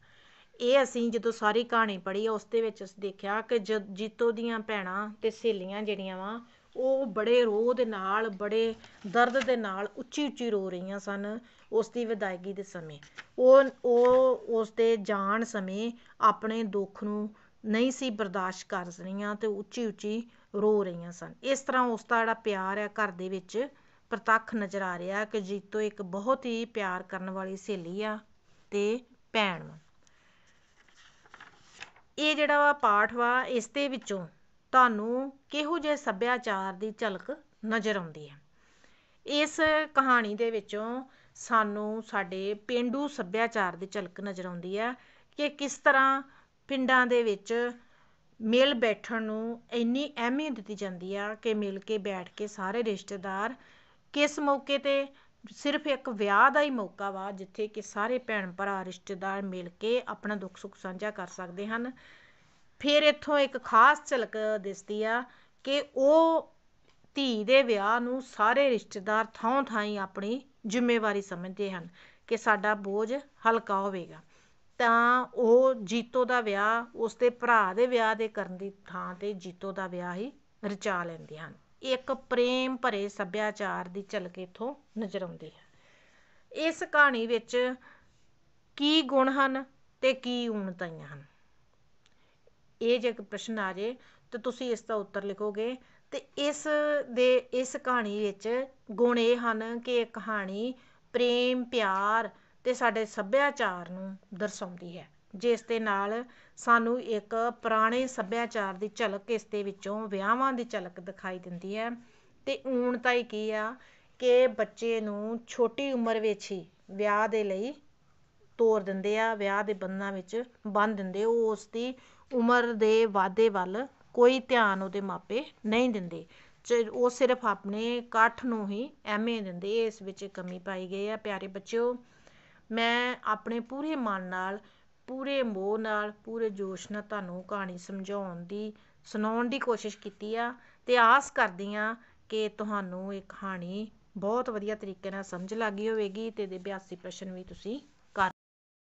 ਇਹ ਅਸੀਂ ਜਦੋਂ ਸਾਰੀ ਕਹਾਣੀ ਪੜ੍ਹੀ ਉਸ ਦੇ ਵਿੱਚ ਅਸੀਂ ਦੇਖਿਆ ਕਿ ਜੀਤੋ ਦੀਆਂ ਭੈਣਾਂ ਤੇ ਸਹੇਲੀਆਂ ਜਿਹੜੀਆਂ ਵਾ ਉਹ ਬੜੇ ਰੋਹ ਦੇ ਨਾਲ ਬੜੇ ਦਰਦ ਦੇ ਨਾਲ ਉੱਚੀ ਉੱਚੀ ਰੋ ਰਹੀਆਂ ਸਨ ਉਸ ਦੀ ਵਿਦਾਇਗੀ ਦੇ ਸਮੇਂ ਉਹ ਉਹ ਉਸ ਦੇ ਜਾਣ ਸਮੇਂ ਆਪਣੇ ਦੁੱਖ ਨੂੰ ਨਹੀਂ ਸੀ ਬਰਦਾਸ਼ਤ ਕਰ ਰਹੀਆਂ ਤੇ ਉੱਚੀ ਉੱਚੀ ਰੋ ਰਹੀਆਂ ਸਨ ਇਸ ਤਰ੍ਹਾਂ ਉਸ ਦਾ ਜਿਹੜਾ ਪਿਆਰ ਹੈ ਘਰ ਦੇ ਵਿੱਚ ਪ੍ਰਤੱਖ ਨਜ਼ਰ ਆ ਰਿਹਾ ਕਿ ਜੀਤੋ ਇੱਕ ਬਹੁਤ ਹੀ ਪਿਆਰ ਕਰਨ ਵਾਲੀ ਸਹੇਲੀ ਆ ਤੇ ਭੈਣ ਇਹ ਜਿਹੜਾ ਵਾ ਪਾਠ ਵਾ ਇਸ ਦੇ ਵਿੱਚੋਂ ਤੁਹਾਨੂੰ ਕਿਹੋ ਜਿਹੇ ਸੱਭਿਆਚਾਰ ਦੀ ਝਲਕ ਨਜ਼ਰ ਆਉਂਦੀ ਹੈ ਇਸ ਕਹਾਣੀ ਦੇ ਵਿੱਚੋਂ ਸਾਨੂੰ ਸਾਡੇ ਪਿੰਡੂ ਸੱਭਿਆਚਾਰ ਦੀ ਝਲਕ ਨਜ਼ਰ ਆਉਂਦੀ ਹੈ ਕਿ ਕਿਸ ਤਰ੍ਹਾਂ ਪਿੰਡਾਂ ਦੇ ਵਿੱਚ ਮਿਲ ਬੈਠਣ ਨੂੰ ਇੰਨੀ ਅਹਿਮੀਅਤ ਦਿੱਤੀ ਜਾਂਦੀ ਆ ਕਿ ਮਿਲ ਕੇ ਬੈਠ ਕੇ ਸਾਰੇ ਰਿਸ਼ਤੇਦਾਰ ਕਿਸ ਮੌਕੇ 'ਤੇ ਸਿਰਫ ਇੱਕ ਵਿਆਹ ਦਾ ਹੀ ਮੌਕਾ ਵਾ ਜਿੱਥੇ ਕਿ ਸਾਰੇ ਭੈਣ ਭਰਾ ਰਿਸ਼ਤੇਦਾਰ ਮਿਲ ਕੇ ਆਪਣਾ ਦੁੱਖ ਸੁੱਖ ਸਾਂਝਾ ਕਰ ਸਕਦੇ ਹਨ ਫਿਰ ਇੱਥੋਂ ਇੱਕ ਖਾਸ ਝਲਕ ਦਿਸਦੀ ਆ ਕਿ ਉਹ ਧੀ ਦੇ ਵਿਆਹ ਨੂੰ ਸਾਰੇ ਰਿਸ਼ਤੇਦਾਰ ਥਾਂ ਥਾਈਂ ਆਪਣੀ ਜ਼ਿੰਮੇਵਾਰੀ ਸਮਝਦੇ ਹਨ ਕਿ ਸਾਡਾ ਬੋਝ ਹਲਕਾ ਹੋਵੇਗਾ ਤਾਂ ਉਹ ਜੀਤੋ ਦਾ ਵਿਆਹ ਉਸਦੇ ਭਰਾ ਦੇ ਵਿਆਹ ਦੇ ਕਰਨ ਦੀ ਥਾਂ 'ਤੇ ਜੀਤੋ ਦਾ ਵਿਆਹ ਹੀ ਰਚਾ ਲੈਂਦੇ ਹਨ ਇੱਕ ਪ੍ਰੇਮ ਭਰੇ ਸੱਭਿਆਚਾਰ ਦੀ ਝਲਕ ਇਥੋਂ ਨਜ਼ਰ ਆਉਂਦੀ ਹੈ ਇਸ ਕਹਾਣੀ ਵਿੱਚ ਕੀ ਗੁਣ ਹਨ ਤੇ ਕੀ ਊਣਤਾਈਆਂ ਹਨ ਇਹ ਜੇ ਪ੍ਰਸ਼ਨ ਆ ਜੇ ਤਾਂ ਤੁਸੀਂ ਇਸ ਦਾ ਉੱਤਰ ਲਿਖੋਗੇ ਅਤੇ ਇਸ ਦੇ ਇਸ ਕਹਾਣੀ ਵਿੱਚ ਗੁਣ ਇਹ ਹਨ ਕਿ ਇਹ ਕਹਾਣੀ ਪ੍ਰੇਮ ਪਿਆਰ ਅਤੇ ਸਾਡੇ ਸੱਭਿਆਚਾਰ ਨੂੰ ਦਰਸਾਉਂਦੀ ਹੈ ਜਿਸ ਦੇ ਨਾਲ ਸਾਨੂੰ ਇੱਕ ਪੁਰਾਣੇ ਸੱਭਿਆਚਾਰ ਦੀ ਝਲਕ ਇਸ ਦੇ ਵਿੱਚੋਂ ਵਿਆਹਾਂ ਦੀ ਝਲਕ ਦਿਖਾਈ ਦਿੰਦੀ ਹੈ ਅਤੇ ਤਾਂ ਹੀ ਕੀ ਆ ਕਿ ਬੱਚੇ ਨੂੰ ਛੋਟੀ ਉਮਰ ਵਿੱਚ ਹੀ ਵਿਆਹ ਦੇ ਲਈ ਤੋਰ ਦਿੰਦੇ ਆ ਵਿਆਹ ਦੇ ਬੰਧਨਾਂ ਵਿੱਚ ਬੰਨ੍ਹ ਦਿੰਦੇ ਉਹ ਉਸ ਦੀ ਉਮਰ ਦੇ ਵਾਧੇ ਵੱਲ ਕੋਈ ਧਿਆਨ ਉਹਦੇ ਮਾਪੇ ਨਹੀਂ ਦਿੰਦੇ ਚ ਉਹ ਸਿਰਫ ਆਪਣੇ ਇਕੱਠ ਨੂੰ ਹੀ ਐਵੇਂ ਦਿੰਦੇ ਇਸ ਵਿੱਚ ਕਮੀ ਪਾਈ ਗਈ ਹੈ ਪਿਆਰੇ ਬੱਚਿਓ ਮੈਂ ਆਪਣੇ ਪੂਰੇ ਮਨ ਨਾਲ ਪੂਰੇ ਮੋਹ ਨਾਲ ਪੂਰੇ ਜੋਸ਼ ਨਾਲ ਤੁਹਾਨੂੰ ਕਹਾਣੀ ਸਮਝਾਉਣ ਦੀ ਸੁਣਾਉਣ ਦੀ ਕੋਸ਼ਿਸ਼ ਕੀਤੀ ਆ ਤੇ ਆਸ ਕਰਦੀ ਆ ਕਿ ਤੁਹਾਨੂੰ ਇਹ ਕਹਾਣੀ ਬਹੁਤ ਵਧੀਆ ਤਰੀਕੇ ਨਾਲ ਸਮਝ ਲੱਗੀ ਹੋਵੇਗੀ ਤੇ ਦੇ 82 ਪ੍ਰਸ਼ਨ ਵੀ ਤੁਸੀਂ